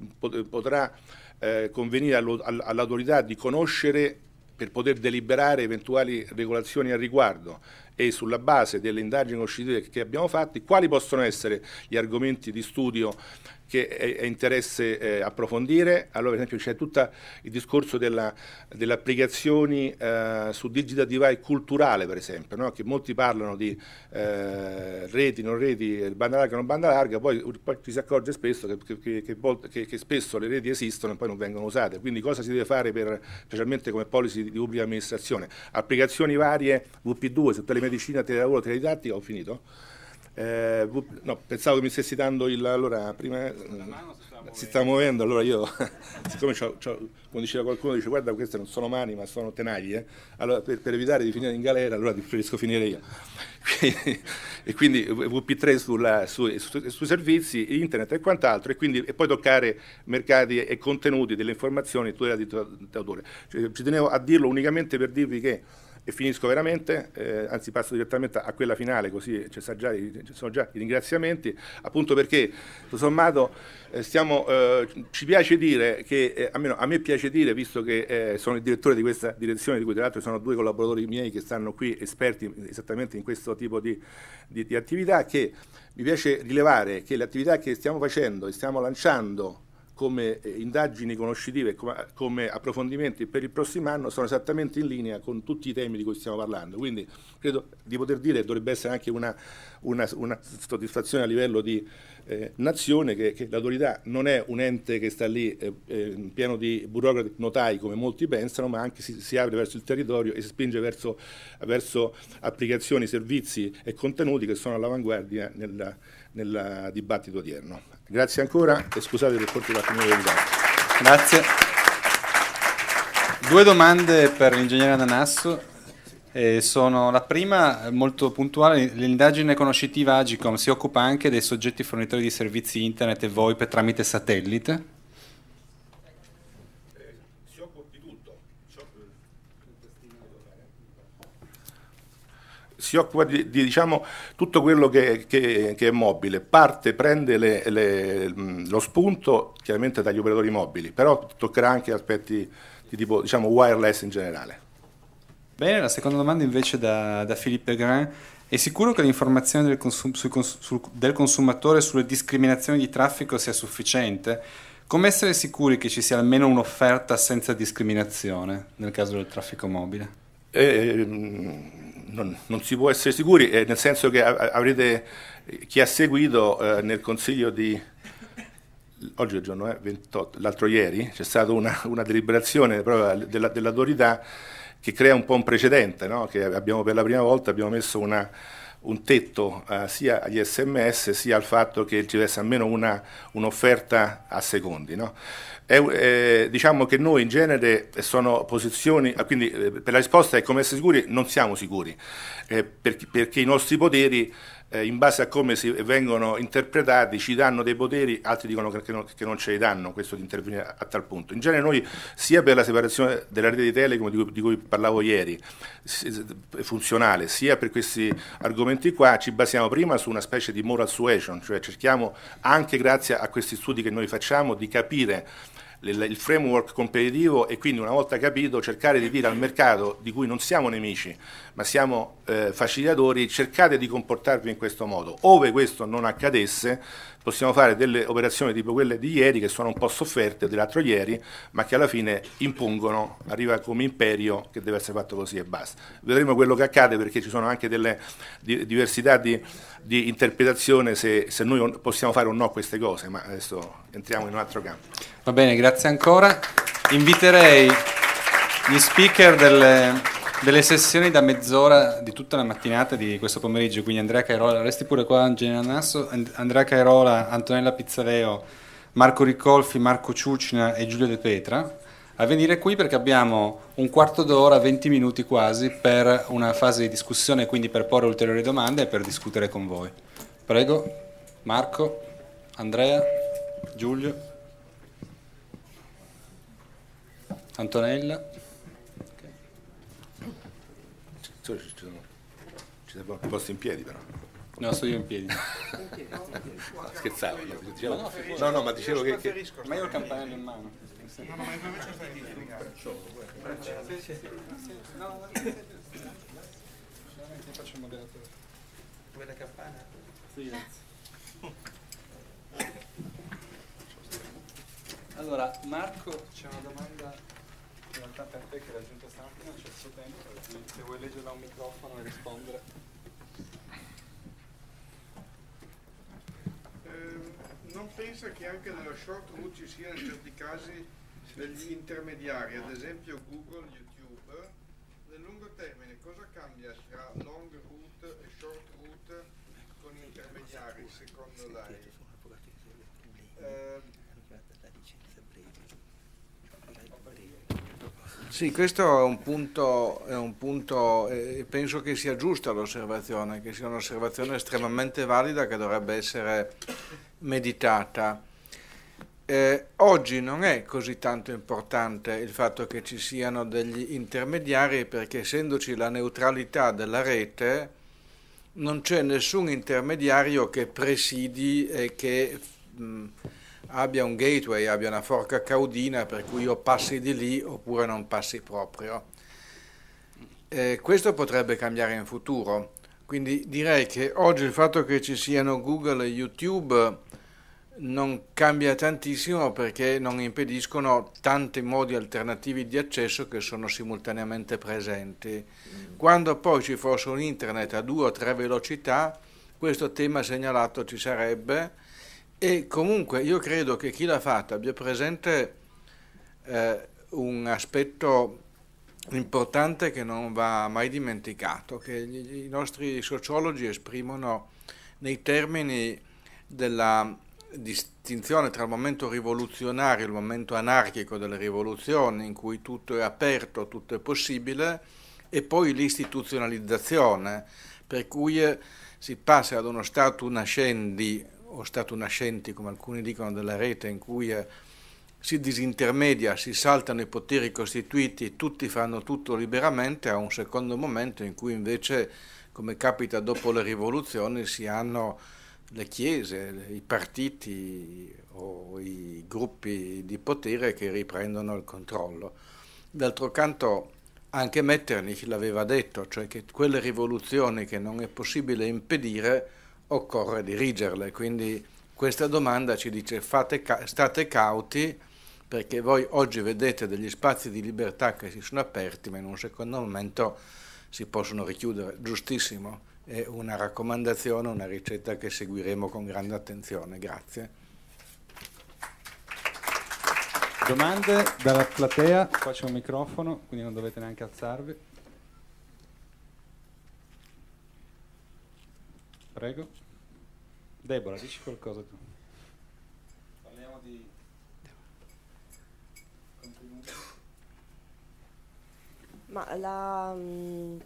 potrà eh, convenire all'autorità di conoscere per poter deliberare eventuali regolazioni al riguardo e sulla base delle indagini conoscitive che abbiamo fatto, quali possono essere gli argomenti di studio che è, interesse eh, approfondire. Allora, per esempio, c'è tutto il discorso della, delle applicazioni eh, su digital divide culturale, per esempio, no? che molti parlano di eh, reti, non reti, banda larga, non banda larga, poi, poi ci si accorge spesso che, che, che, che, spesso le reti esistono e poi non vengono usate. Quindi cosa si deve fare per, specialmente come policy di pubblica amministrazione? Applicazioni varie, VP2, su telemedicina, telelavoro, teledidattica, ho finito? Eh, no, pensavo che mi stessi dando il... Allora, prima si sta muovendo, allora io, siccome c ho, come diceva qualcuno, dice guarda queste non sono mani ma sono tenaglie, eh, allora per, per evitare di finire in galera allora preferisco finire io. e quindi WP3 sulla, su, su, su, servizi, internet e quant'altro, e, quindi, e poi toccare mercati e contenuti delle informazioni tutela di tutela d'autore. Cioè, ci tenevo a dirlo unicamente per dirvi che e finisco veramente, eh, anzi passo direttamente a quella finale, così cioè, ci sono già i ringraziamenti, appunto perché tutto sommato eh, stiamo, eh, ci piace dire che, eh, almeno a me piace dire, visto che eh, sono il direttore di questa direzione, di cui tra l'altro sono due collaboratori miei che stanno qui esperti esattamente in questo tipo di, di, di attività, che mi piace rilevare che le attività che stiamo facendo e stiamo lanciando come eh, indagini conoscitive e come approfondimenti per il prossimo anno sono esattamente in linea con tutti i temi di cui stiamo parlando. Quindi credo di poter dire che dovrebbe essere anche una, una, una soddisfazione a livello di eh, nazione che, che l'autorità non è un ente che sta lì eh, eh pieno di burocrati notai come molti pensano, ma anche si, si apre verso il territorio e si spinge verso, verso applicazioni, servizi e contenuti che sono all'avanguardia nella nel dibattito odierno. Grazie ancora e scusate per quanto continuo di Grazie. Due domande per l'ingegnere Ananasso. Eh, sono la prima, molto puntuale, l'indagine conoscitiva Agicom si occupa anche dei soggetti fornitori di servizi internet e VoIP tramite satellite? Eh, si occupa di tutto. Eh, si occupa di, di diciamo, tutto quello che, che, che, è mobile, parte, prende le, le, lo spunto chiaramente dagli operatori mobili, però toccherà anche aspetti di tipo diciamo, wireless in generale. Bene, la seconda domanda invece da, da Philippe Grand. È sicuro che l'informazione del, consum, sul, sul, del consumatore sulle discriminazioni di traffico sia sufficiente? Come essere sicuri che ci sia almeno un'offerta senza discriminazione nel caso del traffico mobile? Eh, ehm, non, non, si può essere sicuri, eh, nel senso che avrete, eh, chi ha seguito eh, nel consiglio di, oggi è il giorno eh, 28, l'altro ieri c'è stata una, una deliberazione della, dell'autorità che crea un po' un precedente, no? che abbiamo per la prima volta messo una, un tetto eh, sia agli sms sia al fatto che ci deve essere almeno un'offerta a secondi. No? È, eh, diciamo che noi in genere sono posizioni, ah, quindi eh, per la risposta è come essere sicuri, non siamo sicuri, eh, per, perché i nostri poteri eh, in base a come si, vengono interpretati ci danno dei poteri, altri dicono che, non, che non ce li danno, questo di intervenire a, tal punto. In genere noi sia per la separazione della rete di telecom di cui, di cui parlavo ieri, funzionale, sia per questi argomenti qua ci basiamo prima su una specie di moral suasion, cioè cerchiamo anche grazie a questi studi che noi facciamo di capire il framework competitivo e quindi una volta capito cercare di dire al mercato di cui non siamo nemici ma siamo eh, facilitatori cercate di comportarvi in questo modo ove questo non accadesse possiamo fare delle operazioni tipo quelle di ieri che sono un po' sofferte dell'altro ieri, ma che alla fine impungono, arriva come imperio che deve essere fatto così e basta. Vedremo quello che accade perché ci sono anche delle diversità di, di interpretazione se, se, noi possiamo fare o no queste cose, ma adesso entriamo in un altro campo. Va bene, grazie ancora. Inviterei gli speaker delle delle sessioni da mezz'ora di tutta la mattinata di questo pomeriggio, quindi Andrea Cairola, resti pure qua Angelina Nasso, Andrea Cairola, Antonella Pizzaleo, Marco Ricolfi, Marco Ciucina e Giulio De Petra a venire qui perché abbiamo un quarto d'ora, 20 minuti quasi, per una fase di discussione, quindi per porre ulteriori domande e per discutere con voi. Prego, Marco, Andrea, Giulio, Antonella. Solo ci, sono, ci sono posto in piedi però. No, sto io in piedi. Scherzavo, no, dicevo, no, no, ma dicevo che, che... Ma io ho il campanello in mano. No, no, ma invece stai lì, faccio il moderatore. Vuoi la campana? Sì, grazie. Allora, Marco, c'è una domanda in realtà per te che l'ha aggiunto non se vuoi leggere da un microfono e rispondere. Eh, non pensa che anche nella short route ci siano in certi casi degli intermediari, ad esempio Google, YouTube? Nel lungo termine cosa cambia tra long route e short route con intermediari secondo lei? Sì, questo è un punto, è un punto eh, penso che sia giusta l'osservazione, che sia un'osservazione estremamente valida che dovrebbe essere meditata. Eh, oggi non è così tanto importante il fatto che ci siano degli intermediari perché essendoci la neutralità della rete non c'è nessun intermediario che presidi e che mh, abbia un gateway, abbia una forca caudina per cui io passi di lì oppure non passi proprio. Eh, questo potrebbe cambiare in futuro, quindi direi che oggi il fatto che ci siano Google e YouTube non cambia tantissimo perché non impediscono tanti modi alternativi di accesso che sono simultaneamente presenti. Mm. Quando poi ci fosse un internet a due o tre velocità, questo tema segnalato ci sarebbe, e comunque io credo che chi l'ha fatta abbia presente eh, un aspetto importante che non va mai dimenticato, che i nostri sociologi esprimono nei termini della distinzione tra il momento rivoluzionario e il momento anarchico delle rivoluzioni, in cui tutto è aperto, tutto è possibile, e poi l'istituzionalizzazione, per cui eh, si passa ad uno status nascendi o stato nascenti, come alcuni dicono, della rete in cui eh, si disintermedia, si saltano i poteri costituiti, tutti fanno tutto liberamente, a un secondo momento in cui invece, come capita dopo le rivoluzioni, si hanno le chiese, i partiti o i gruppi di potere che riprendono il controllo. D'altro canto anche Metternich l'aveva detto, cioè che quelle rivoluzioni che non è possibile impedire occorre dirigerle. Quindi questa domanda ci dice fate, state cauti perché voi oggi vedete degli spazi di libertà che si sono aperti, ma in un secondo momento si possono richiudere. Giustissimo, è una raccomandazione, una ricetta che seguiremo con grande attenzione. Grazie. Domande dalla platea, qua c'è un microfono, quindi non dovete neanche alzarvi. Prego. Debora, dici qualcosa tu. Parliamo di contenuti. Ma la mh, mm,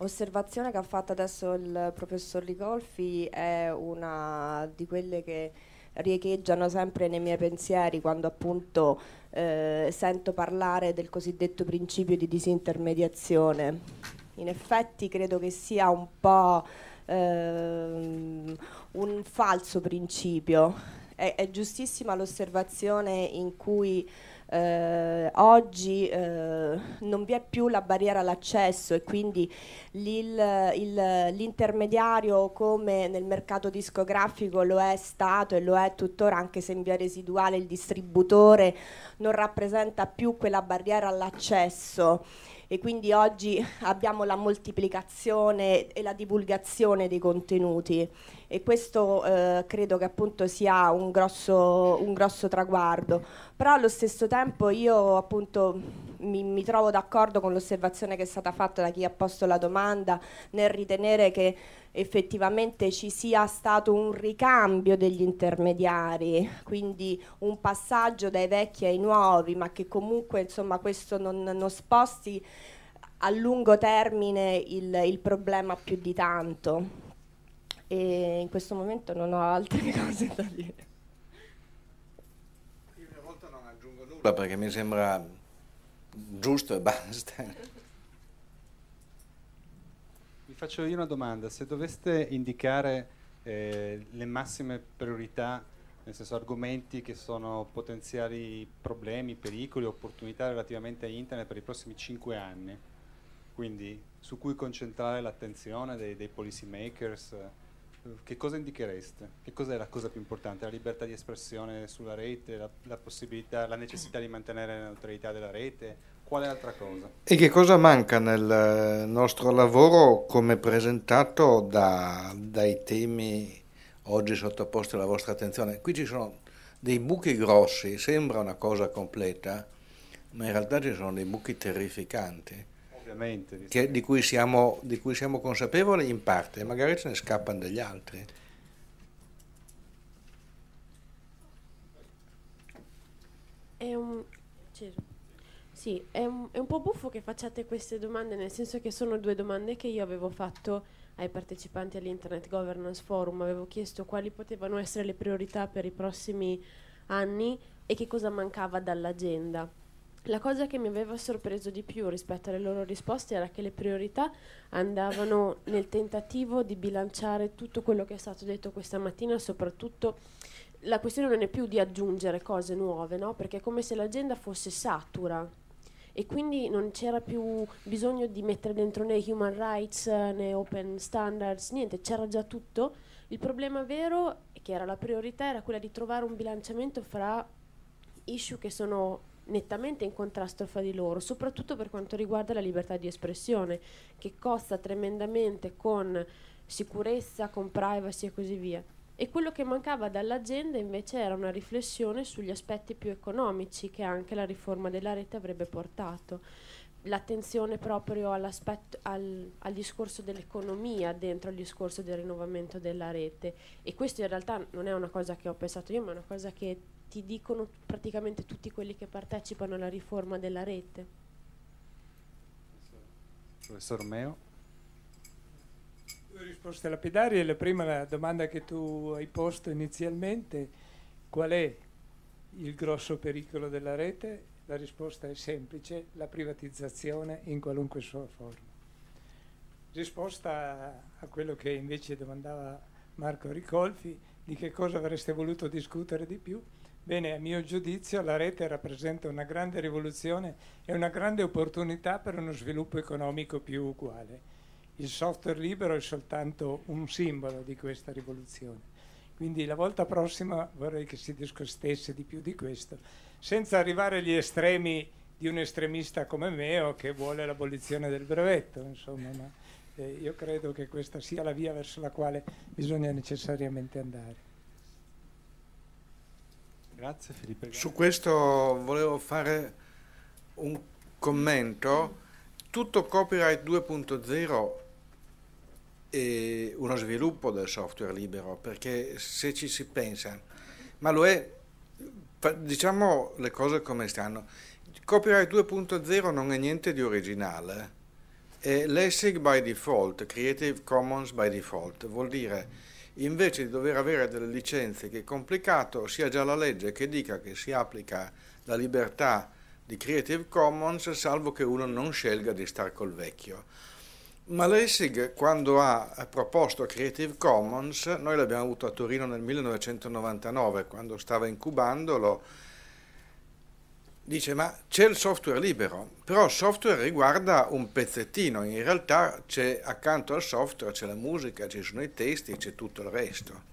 osservazione che ha fatto adesso il professor Rigolfi è una di quelle che riecheggiano sempre nei miei pensieri quando appunto eh, sento parlare del cosiddetto principio di disintermediazione. In effetti credo che sia un po' ehm, un falso principio. È, è giustissima l'osservazione in cui eh, oggi eh, non vi è più la barriera all'accesso e quindi l'intermediario come nel mercato discografico lo è stato e lo è tuttora anche se in via residuale il distributore non rappresenta più quella barriera all'accesso e quindi oggi abbiamo la moltiplicazione e la divulgazione dei contenuti e questo eh, credo che appunto sia un grosso, un grosso, traguardo. Però allo stesso tempo io appunto mi, mi trovo d'accordo con l'osservazione che è stata fatta da chi ha posto la domanda nel ritenere che effettivamente ci sia stato un ricambio degli intermediari, quindi un passaggio dai vecchi ai nuovi, ma che comunque insomma, questo non, non, sposti a lungo termine il, il problema più di tanto e in questo momento non ho altre cose da dire. Io una volta non aggiungo nulla perché mi sembra giusto e basta. Vi faccio io una domanda, se doveste indicare eh, le massime priorità, nel senso argomenti che sono potenziali problemi, pericoli, opportunità relativamente a internet per i prossimi cinque anni, quindi su cui concentrare l'attenzione dei, dei policy makers, che cosa indichereste? Che cos'è la cosa più importante? La libertà di espressione sulla rete, la, la, possibilità, la necessità di mantenere la neutralità della rete? Quale altra cosa? E che cosa manca nel eh, nostro lavoro come presentato da, dai temi oggi sottoposti alla vostra attenzione? Qui ci sono dei buchi grossi, sembra una cosa completa, ma in realtà ci sono dei buchi terrificanti Ovviamente. Che, di, cui siamo, di cui siamo consapevoli in parte, magari ce ne scappano degli altri. È un, sì, è un, è un, po' buffo che facciate queste domande, nel senso che sono due domande che io avevo fatto ai partecipanti all'Internet Governance Forum, avevo chiesto quali potevano essere le priorità per i prossimi anni e che cosa mancava dall'agenda. La cosa che mi aveva sorpreso di più rispetto alle loro risposte era che le priorità andavano nel tentativo di bilanciare tutto quello che è stato detto questa mattina, soprattutto la questione non è più di aggiungere cose nuove, no? perché è come se l'agenda fosse satura e quindi non c'era più bisogno di mettere dentro né human rights né open standards, niente, c'era già tutto. Il problema vero, che era la priorità, era quella di trovare un bilanciamento fra issue che sono nettamente in contrasto fra di loro, soprattutto per quanto riguarda la libertà di espressione, che costa tremendamente con sicurezza, con privacy e così via. E quello che mancava dall'agenda invece era una riflessione sugli aspetti più economici che anche la riforma della rete avrebbe portato. L'attenzione proprio al, al, discorso dell'economia dentro il discorso del rinnovamento della rete. E questo in realtà non è una cosa che ho pensato io, ma è una cosa che ti dicono praticamente tutti quelli che partecipano alla riforma della rete. Professor Meo. Due risposte lapidarie. La prima, la domanda che tu hai posto inizialmente, qual è il grosso pericolo della rete? La risposta è semplice, la privatizzazione in qualunque sua forma. Risposta a quello che invece domandava Marco Ricolfi, di che cosa avreste voluto discutere di più? Bene, a mio giudizio la rete rappresenta una grande rivoluzione e una grande opportunità per uno sviluppo economico più uguale. Il software libero è soltanto un simbolo di questa rivoluzione. Quindi la volta prossima vorrei che si discutesse di più di questo, senza arrivare agli estremi di un estremista come me o che vuole l'abolizione del brevetto, insomma, ma eh, io credo che questa sia la via verso la quale bisogna necessariamente andare. Grazie Felipe. Su questo volevo fare un commento. Tutto copyright 2.0 è uno sviluppo del software libero, perché se ci si pensa, ma lo è, diciamo le cose come stanno. Copyright 2.0 non è niente di originale. È l'ESIC by default, Creative Commons by default, vuol dire invece di dover avere delle licenze che è complicato, sia già la legge che dica che si applica la libertà di Creative Commons salvo che uno non scelga di star col vecchio. Ma Lessig quando ha proposto Creative Commons, noi l'abbiamo avuto a Torino nel 1999, quando stava incubandolo, dice ma c'è il software libero, però il software riguarda un pezzettino, in realtà c'è accanto al software c'è la musica, ci sono i testi, c'è tutto il resto.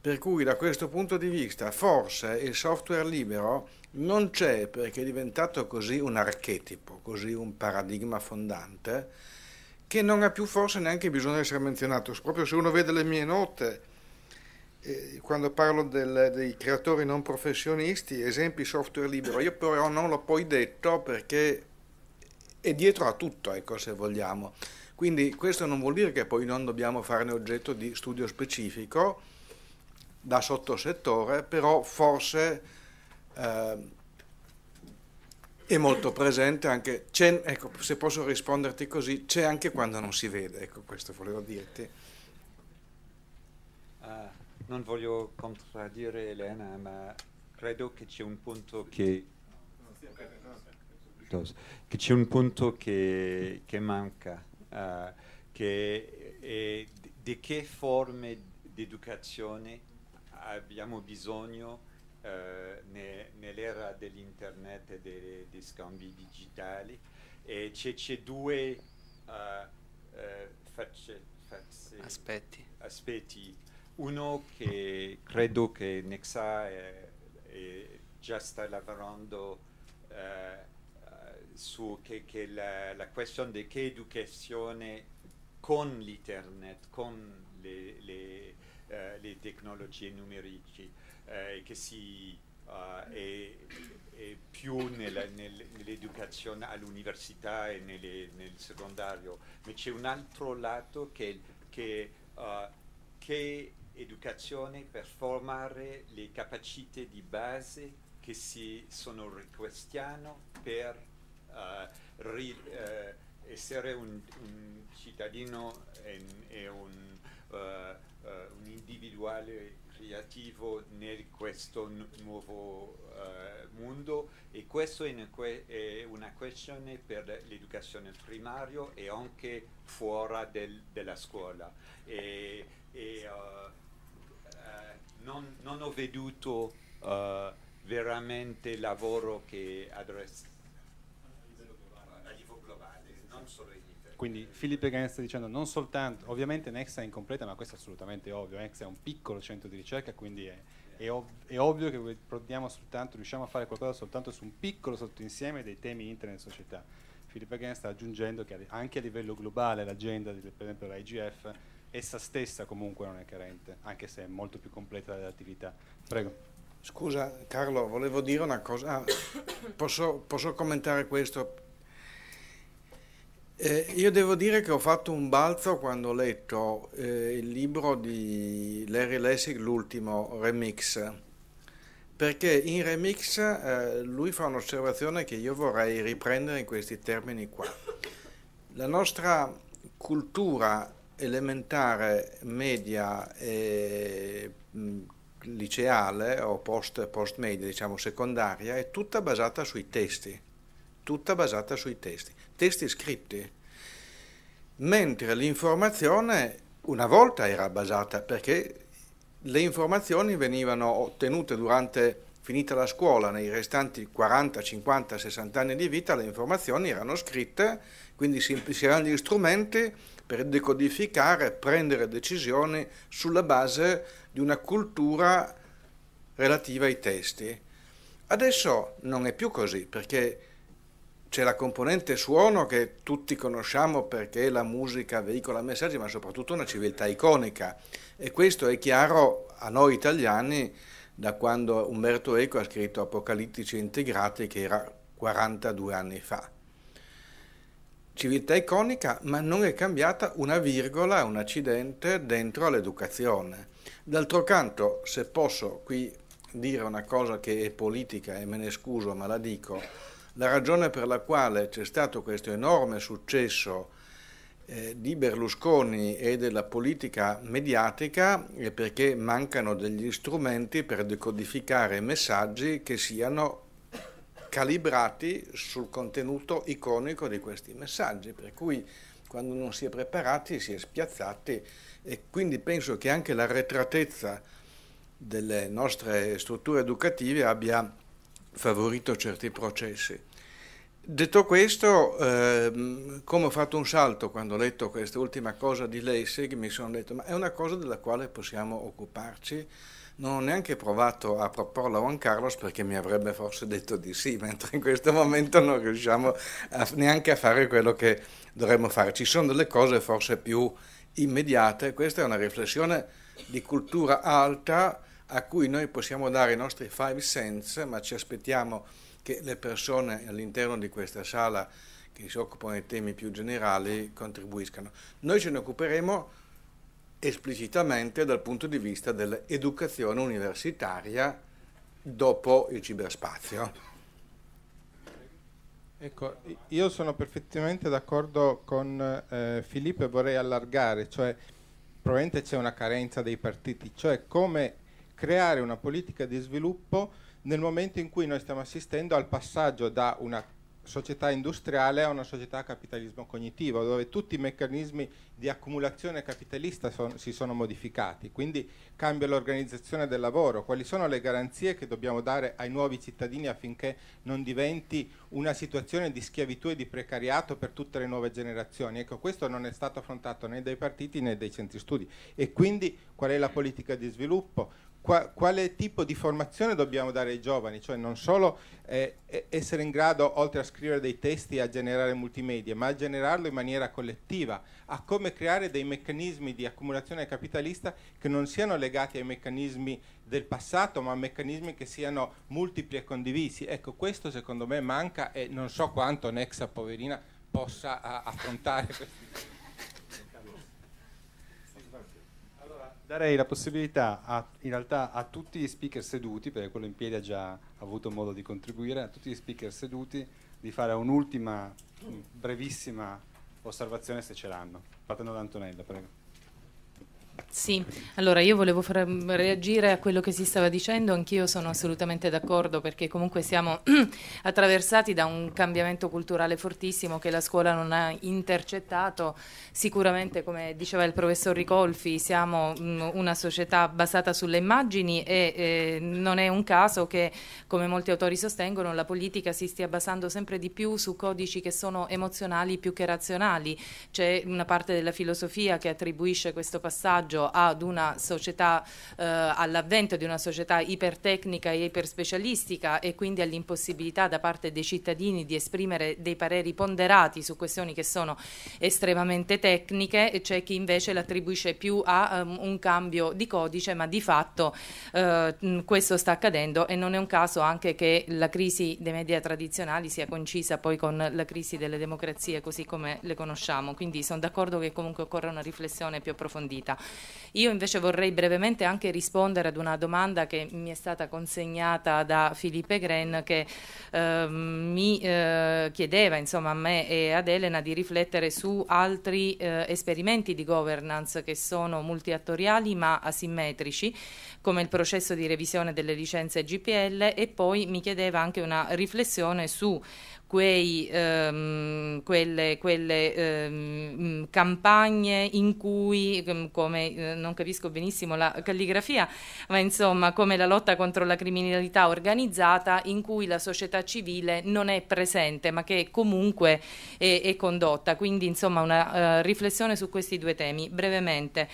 Per cui da questo punto di vista forse il software libero non c'è perché è diventato così un archetipo, così un paradigma fondante, che non ha più forse neanche bisogno di essere menzionato. Proprio se uno vede le mie note, eh, quando parlo del, dei creatori non professionisti, esempi software libero, io però non l'ho poi detto perché è dietro a tutto, ecco, se vogliamo. Quindi questo non vuol dire che poi non dobbiamo farne oggetto di studio specifico da sottosettore, però forse eh, è molto presente anche, ecco, se posso risponderti così, c'è anche quando non si vede, ecco questo volevo dirti. Ah non voglio contraddire Elena, ma credo che c'è un punto che, che, c'è un punto che, che manca, uh, che è di che forme di educazione abbiamo bisogno uh, ne, nell'era dell'internet e dei, dei, scambi digitali. E c'è, c'è due uh, facce, facce, aspetti. aspetti uno che credo che Nexa è, è già sta lavorando uh, su che, che la, la questione di che educazione con l'internet, con le, le, uh, le tecnologie numeriche, uh, che si Uh, e, e, più nel, nel, nell'educazione all'università e nelle, nel secondario, ma c'è un altro lato che, che, uh, che educazione per formare le capacità di base che si sono richieste per uh, ri, uh, essere un, un cittadino e un, uh, un, individuale creativo in questo nuovo mondo e questa è, que è, una questione per l'educazione primaria e anche fuori del, della scuola. E, e, non, non ho veduto uh, veramente lavoro che adressa a livello globale, non solo in Italia. Quindi Filippo Gain sta dicendo non soltanto, ovviamente Nexa è incompleta, ma questo è assolutamente ovvio, Nexa è un piccolo centro di ricerca, quindi è, è, ov è ovvio che soltanto, riusciamo a fare qualcosa soltanto su un piccolo sottoinsieme dei temi internet e società. Filippo Gain sta aggiungendo che anche a livello globale l'agenda, per esempio la IGF, essa stessa comunque non è carente, anche se è molto più completa dell'attività. Prego. Scusa Carlo, volevo dire una cosa, ah, posso, posso, commentare questo? Eh, io devo dire che ho fatto un balzo quando ho letto eh, il libro di Larry Lessig, l'ultimo remix, perché in remix eh, lui fa un'osservazione che io vorrei riprendere in questi termini qua. La nostra cultura elementare, media e liceale o post, post media, diciamo secondaria, è tutta basata sui testi, tutta basata sui testi, testi scritti, mentre l'informazione una volta era basata perché le informazioni venivano ottenute durante finita la scuola, nei restanti 40, 50, 60 anni di vita le informazioni erano scritte, quindi si erano gli strumenti per decodificare, prendere decisioni sulla base di una cultura relativa ai testi. Adesso non è più così perché c'è la componente suono che tutti conosciamo perché la musica veicola messaggi, ma soprattutto una civiltà iconica. E questo è chiaro a noi italiani da quando Umberto Eco ha scritto Apocalittici integrati, che era 42 anni fa civiltà iconica, ma non è cambiata una virgola, un accidente dentro all'educazione. D'altro canto, se posso qui dire una cosa che è politica e me ne scuso, ma la dico, la ragione per la quale c'è stato questo enorme successo eh, di Berlusconi e della politica mediatica è perché mancano degli strumenti per decodificare messaggi che siano calibrati sul contenuto iconico di questi messaggi, per cui quando non si è preparati si è spiazzati e quindi penso che anche l'arretratezza delle nostre strutture educative abbia favorito certi processi. Detto questo, ehm, come ho fatto un salto quando ho letto quest'ultima cosa di Lessig, mi sono detto ma è una cosa della quale possiamo occuparci non ho neanche provato a proporla a Juan Carlos perché mi avrebbe forse detto di sì, mentre in questo momento non riusciamo a, neanche a fare quello che dovremmo fare. Ci sono delle cose forse più immediate, questa è una riflessione di cultura alta a cui noi possiamo dare i nostri five sense, ma ci aspettiamo che le persone all'interno di questa sala che si occupano di temi più generali contribuiscano. Noi ce ne occuperemo esplicitamente dal punto di vista dell'educazione universitaria dopo il ciberspazio. Ecco, io sono perfettamente d'accordo con eh, Filippo e vorrei allargare, cioè probabilmente c'è una carenza dei partiti, cioè come creare una politica di sviluppo nel momento in cui noi stiamo assistendo al passaggio da una società industriale a una società a capitalismo cognitivo, dove tutti i meccanismi di accumulazione capitalista son, si sono modificati, quindi cambia l'organizzazione del lavoro, quali sono le garanzie che dobbiamo dare ai nuovi cittadini affinché non diventi una situazione di schiavitù e di precariato per tutte le nuove generazioni. Ecco, questo non è stato affrontato né dai partiti né dai centri studi e quindi qual è la politica di sviluppo? quale tipo di formazione dobbiamo dare ai giovani, cioè non solo eh, essere in grado, oltre a scrivere dei testi, a generare multimedia, ma a generarlo in maniera collettiva, a come creare dei meccanismi di accumulazione capitalista che non siano legati ai meccanismi del passato, ma a meccanismi che siano multipli e condivisi. Ecco, questo secondo me manca e non so quanto Nexa, poverina, possa ah, affrontare questi darei la possibilità a, in realtà a tutti gli speaker seduti, perché quello in piedi ha già avuto modo di contribuire, a tutti gli speaker seduti di fare un'ultima brevissima osservazione se ce l'hanno. Partendo da Antonella, prego. Sì, allora io volevo far mm, reagire a quello che si stava dicendo, anch'io sono assolutamente d'accordo perché comunque siamo attraversati da un cambiamento culturale fortissimo che la scuola non ha intercettato, sicuramente come diceva il professor Ricolfi siamo mm, una società basata sulle immagini e eh, non è un caso che come molti autori sostengono la politica si stia basando sempre di più su codici che sono emozionali più che razionali, c'è una parte della filosofia che attribuisce questo passaggio passaggio ad una società, eh, all'avvento di una società ipertecnica e iperspecialistica e quindi all'impossibilità da parte dei cittadini di esprimere dei pareri ponderati su questioni che sono estremamente tecniche, e c'è chi invece l'attribuisce più a um, un cambio di codice, ma di fatto eh, questo sta accadendo e non è un caso anche che la crisi dei media tradizionali sia concisa poi con la crisi delle democrazie così come le conosciamo, quindi sono d'accordo che comunque occorre una riflessione più approfondita. Io invece vorrei brevemente anche rispondere ad una domanda che mi è stata consegnata da Filippo Gren che eh, mi eh, chiedeva insomma, a me e ad Elena di riflettere su altri eh, esperimenti di governance che sono multiattoriali ma asimmetrici come il processo di revisione delle licenze GPL e poi mi chiedeva anche una riflessione su quei, ehm, quelle, quelle ehm, mm, campagne in cui, mm, come eh, non capisco benissimo la calligrafia, ma insomma come la lotta contro la criminalità organizzata in cui la società civile non è presente ma che comunque è, è condotta. Quindi insomma una uh, riflessione su questi due temi brevemente.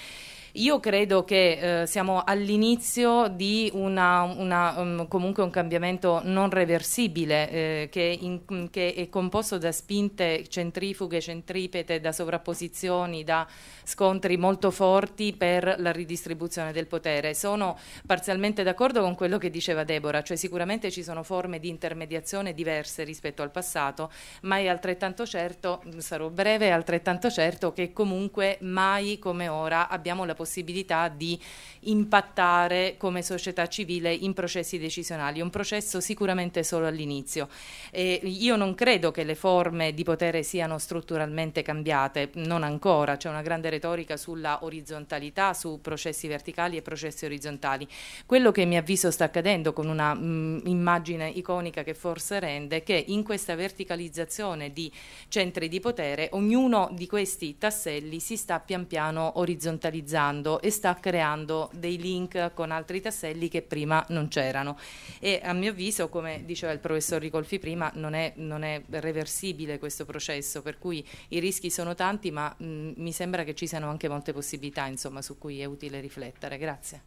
Io credo che eh, siamo all'inizio di una, una, um, comunque un cambiamento non reversibile eh, che, in, che, è composto da spinte centrifughe, centripete, da sovrapposizioni, da scontri molto forti per la ridistribuzione del potere. Sono parzialmente d'accordo con quello che diceva Deborah, cioè sicuramente ci sono forme di intermediazione diverse rispetto al passato, ma è altrettanto certo, sarò breve, è altrettanto certo che comunque mai come ora abbiamo la possibilità possibilità di impattare come società civile in processi decisionali, un processo sicuramente solo all'inizio. Eh, io non credo che le forme di potere siano strutturalmente cambiate, non ancora, c'è una grande retorica sulla orizzontalità, su processi verticali e processi orizzontali. Quello che mi avviso sta accadendo con una mh, mm, immagine iconica che forse rende che in questa verticalizzazione di centri di potere ognuno di questi tasselli si sta pian piano orizzontalizzando sviluppando e sta creando dei link con altri tasselli che prima non c'erano e a mio avviso come diceva il professor Ricolfi prima non è, non è reversibile questo processo per cui i rischi sono tanti ma mh, mi sembra che ci siano anche molte possibilità insomma, su cui è utile riflettere grazie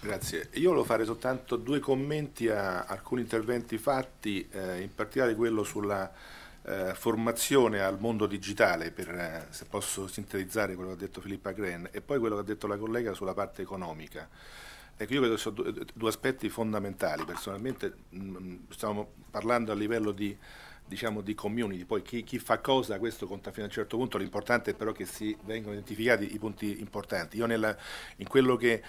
Grazie, io volevo fare soltanto due commenti a alcuni interventi fatti, eh, in particolare quello sulla eh, formazione al mondo digitale, per, eh, se posso sintetizzare quello che ha detto Filippa Gren, e poi quello che ha detto la collega sulla parte economica. Ecco, io credo che sono due, aspetti fondamentali. Personalmente mh, mm, mm, stiamo parlando a livello di diciamo di community, poi chi, chi, fa cosa questo conta fino a un certo punto, l'importante è però che si vengano identificati i punti importanti. Io nella, in quello che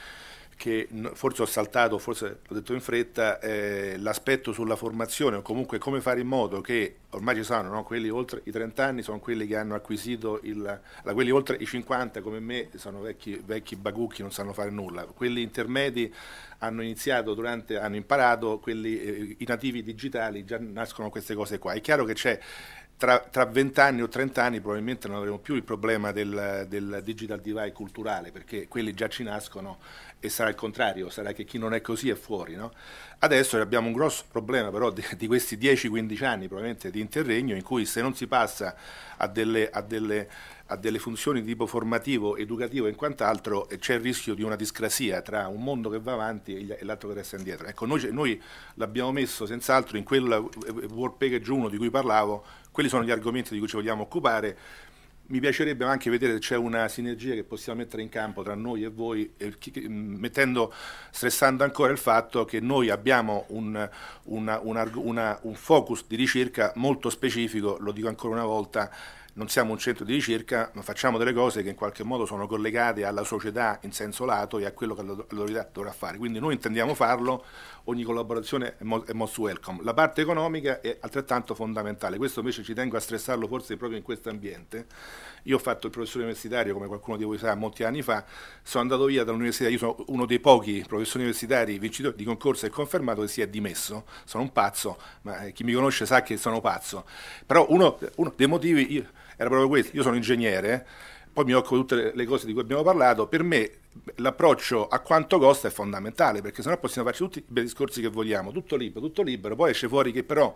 che forse ho saltato, forse l'ho detto in fretta, eh, l'aspetto sulla formazione o comunque come fare in modo che ormai ci sono no? quelli oltre i 30 anni sono quelli che hanno acquisito il, quelli oltre i 50 come me sono vecchi, vecchi bagucchi, non sanno fare nulla, quelli intermedi hanno iniziato durante, hanno imparato, quelli, eh, i nativi digitali già nascono queste cose qua. È chiaro che c'è tra vent'anni o trent'anni probabilmente non avremo più il problema del, del, digital divide culturale, perché quelli già ci nascono e sarà il contrario, sarà che chi non è così è fuori. No? Adesso abbiamo un grosso problema però di, di questi 10-15 anni probabilmente di interregno in cui se non si passa a delle, a delle ha delle funzioni di tipo formativo, educativo e quant'altro, c'è il rischio di una discrasia tra un mondo che va avanti e l'altro che resta indietro. Ecco, noi, noi l'abbiamo messo senz'altro in quel eh, eh, World Package 1 di cui parlavo, quelli sono gli argomenti di cui ci vogliamo occupare. Mi piacerebbe anche vedere se c'è una sinergia che possiamo mettere in campo tra noi e voi, mm, mettendo, stressando ancora il fatto che noi abbiamo un, una, una, una, un focus di ricerca molto specifico, lo dico ancora una volta, non siamo un centro di ricerca, ma facciamo delle cose che in qualche modo sono collegate alla società in senso lato e a quello che l'autorità dovrà fare. Quindi noi intendiamo farlo, ogni collaborazione è, most welcome. La parte economica è altrettanto fondamentale, questo invece ci tengo a stressarlo forse proprio in questo ambiente. Io ho fatto il professore universitario, come qualcuno di voi sa, molti anni fa, sono andato via dall'università, io sono uno dei pochi professori universitari vincitori di concorso e confermato che si è dimesso, sono un pazzo, ma chi mi conosce sa che sono pazzo. Però uno, uno dei motivi... Io, era proprio questo. Io sono ingegnere, poi mi occupo di tutte le cose di cui abbiamo parlato, per me l'approccio a quanto costa è fondamentale, perché sennò possiamo farci tutti i bei discorsi che vogliamo, tutto libero, tutto libero, poi esce fuori che però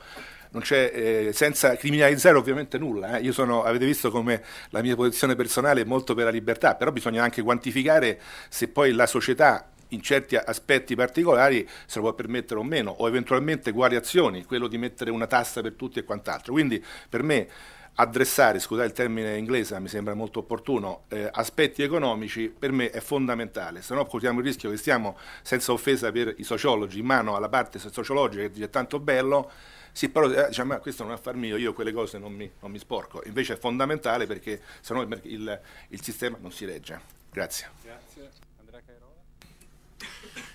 non c'è, eh, senza criminalizzare ovviamente nulla, eh. io sono, avete visto come la mia posizione personale è molto per la libertà, però bisogna anche quantificare se poi la società in certi aspetti particolari se lo può permettere o meno, o eventualmente guariazioni, quello di mettere una tassa per tutti e quant'altro. Quindi per me addressare, scusate il termine inglese, mi sembra molto opportuno, eh, aspetti economici per me è fondamentale, se no corriamo il rischio che stiamo, senza offesa per i sociologi, in mano alla parte sociologica che dice tanto bello, sì, però eh, diciamo, ma ah, questo non è affar mio, io quelle cose non mi, non mi sporco. Invece è fondamentale perché sennò il, il, il sistema non si regge. Grazie. Grazie.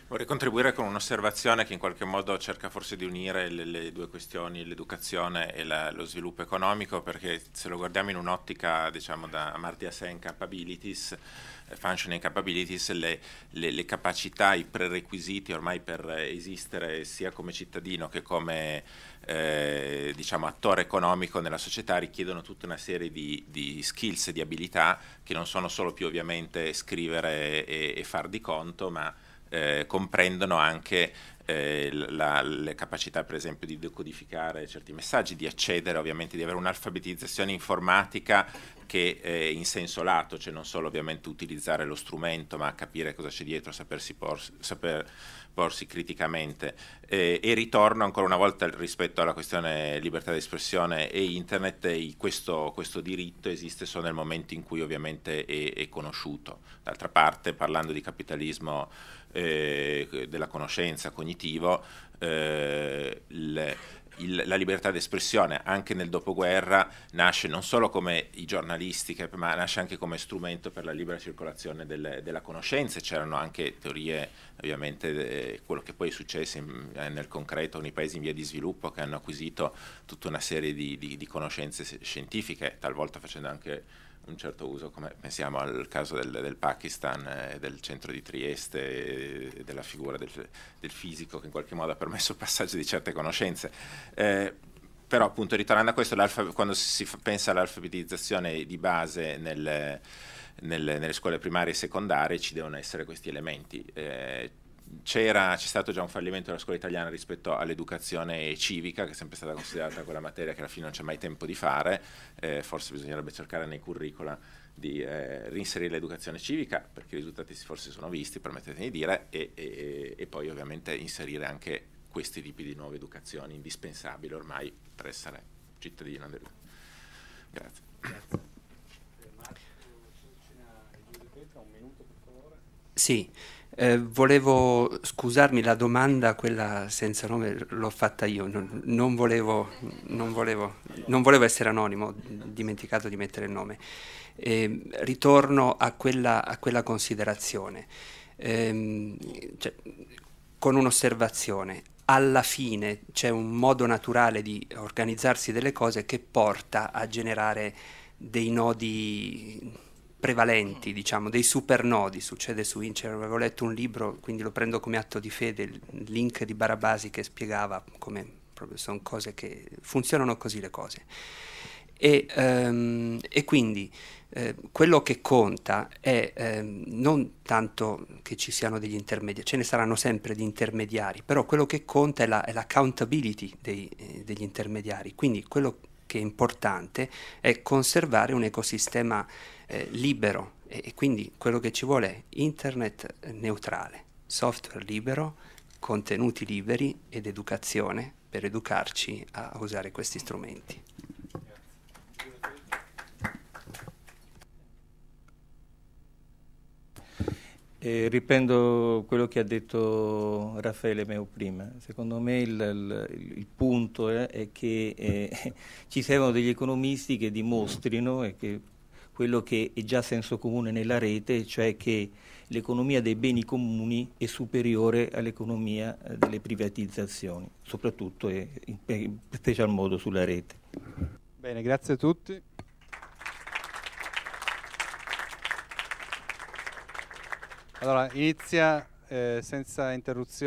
Vorrei contribuire con un'osservazione che in qualche modo cerca forse di unire le, le due questioni, l'educazione e la, lo sviluppo economico, perché se lo guardiamo in un'ottica, diciamo, da Amartya Sen Capabilities, eh, functioning capabilities, le, le, le, capacità, i prerequisiti ormai per esistere sia come cittadino che come eh, diciamo, attore economico nella società richiedono tutta una serie di, di, skills e di abilità che non sono solo più ovviamente scrivere e, e far di conto, ma eh, comprendono anche eh, la, le capacità per esempio di decodificare certi messaggi, di accedere ovviamente, di avere un'alfabetizzazione informatica che eh, in senso lato, cioè non solo ovviamente utilizzare lo strumento ma capire cosa c'è dietro, sapersi porsi, saper porsi criticamente. Eh, e ritorno ancora una volta rispetto alla questione libertà di espressione e internet, e questo, questo, diritto esiste solo nel momento in cui ovviamente è, è conosciuto. D'altra parte parlando di capitalismo eh, della conoscenza cognitivo, eh, le, il, la libertà d'espressione anche nel dopoguerra nasce non solo come i giornalisti, che, ma nasce anche come strumento per la libera circolazione delle, della conoscenza. C'erano anche teorie, ovviamente, de, eh, quello che poi è successo in, eh, nel concreto nei paesi in via di sviluppo che hanno acquisito tutta una serie di, di, di conoscenze scientifiche, talvolta facendo anche un certo uso, come pensiamo al caso del, del Pakistan eh, del centro di Trieste e della figura del, del, fisico che in qualche modo ha permesso il passaggio di certe conoscenze. Eh, però appunto ritornando a questo, quando si pensa all'alfabetizzazione di base nel, nel, nelle scuole primarie e secondarie ci devono essere questi elementi. Eh, c'era, c'è stato già un fallimento della scuola italiana rispetto all'educazione civica, che è sempre stata considerata quella materia che alla fine non c'è mai tempo di fare, eh, forse bisognerebbe cercare nei curricula di eh, rinserire l'educazione civica, perché i risultati forse sono visti, permettetemi di dire, e, e, e poi ovviamente inserire anche questi tipi di nuove educazioni indispensabili ormai per essere cittadino. Grazie. Grazie. Sì, eh, volevo scusarmi, la domanda, quella senza nome, l'ho fatta io, non, non, volevo, non, volevo, non, volevo, essere anonimo, ho dimenticato di mettere il nome. Eh, ritorno a quella, a quella considerazione, eh, cioè, con un'osservazione. Alla fine c'è un modo naturale di organizzarsi delle cose che porta a generare dei nodi prevalenti, diciamo, dei supernodi, succede su Incer, avevo letto un libro, quindi lo prendo come atto di fede, il link di Barabasi che spiegava come proprio sono cose che funzionano così le cose. E, um, e quindi eh, quello che conta è eh, non tanto che ci siano degli intermediari, ce ne saranno sempre di intermediari, però quello che conta è, la, è l'accountability dei, eh, degli intermediari, quindi quello che è importante è conservare un ecosistema eh, libero e, e quindi quello che ci vuole è internet neutrale, software libero, contenuti liberi ed educazione per educarci a usare questi strumenti. E riprendo quello che ha detto Raffaele Meo prima. Secondo me il, il, il punto è, è che eh, ci servono degli economisti che dimostrino e che quello che è già senso comune nella rete, cioè che l'economia dei beni comuni è superiore all'economia eh, delle privatizzazioni, soprattutto e in special modo sulla rete. Bene, grazie a tutti. Allora, inizia eh, senza interruzione.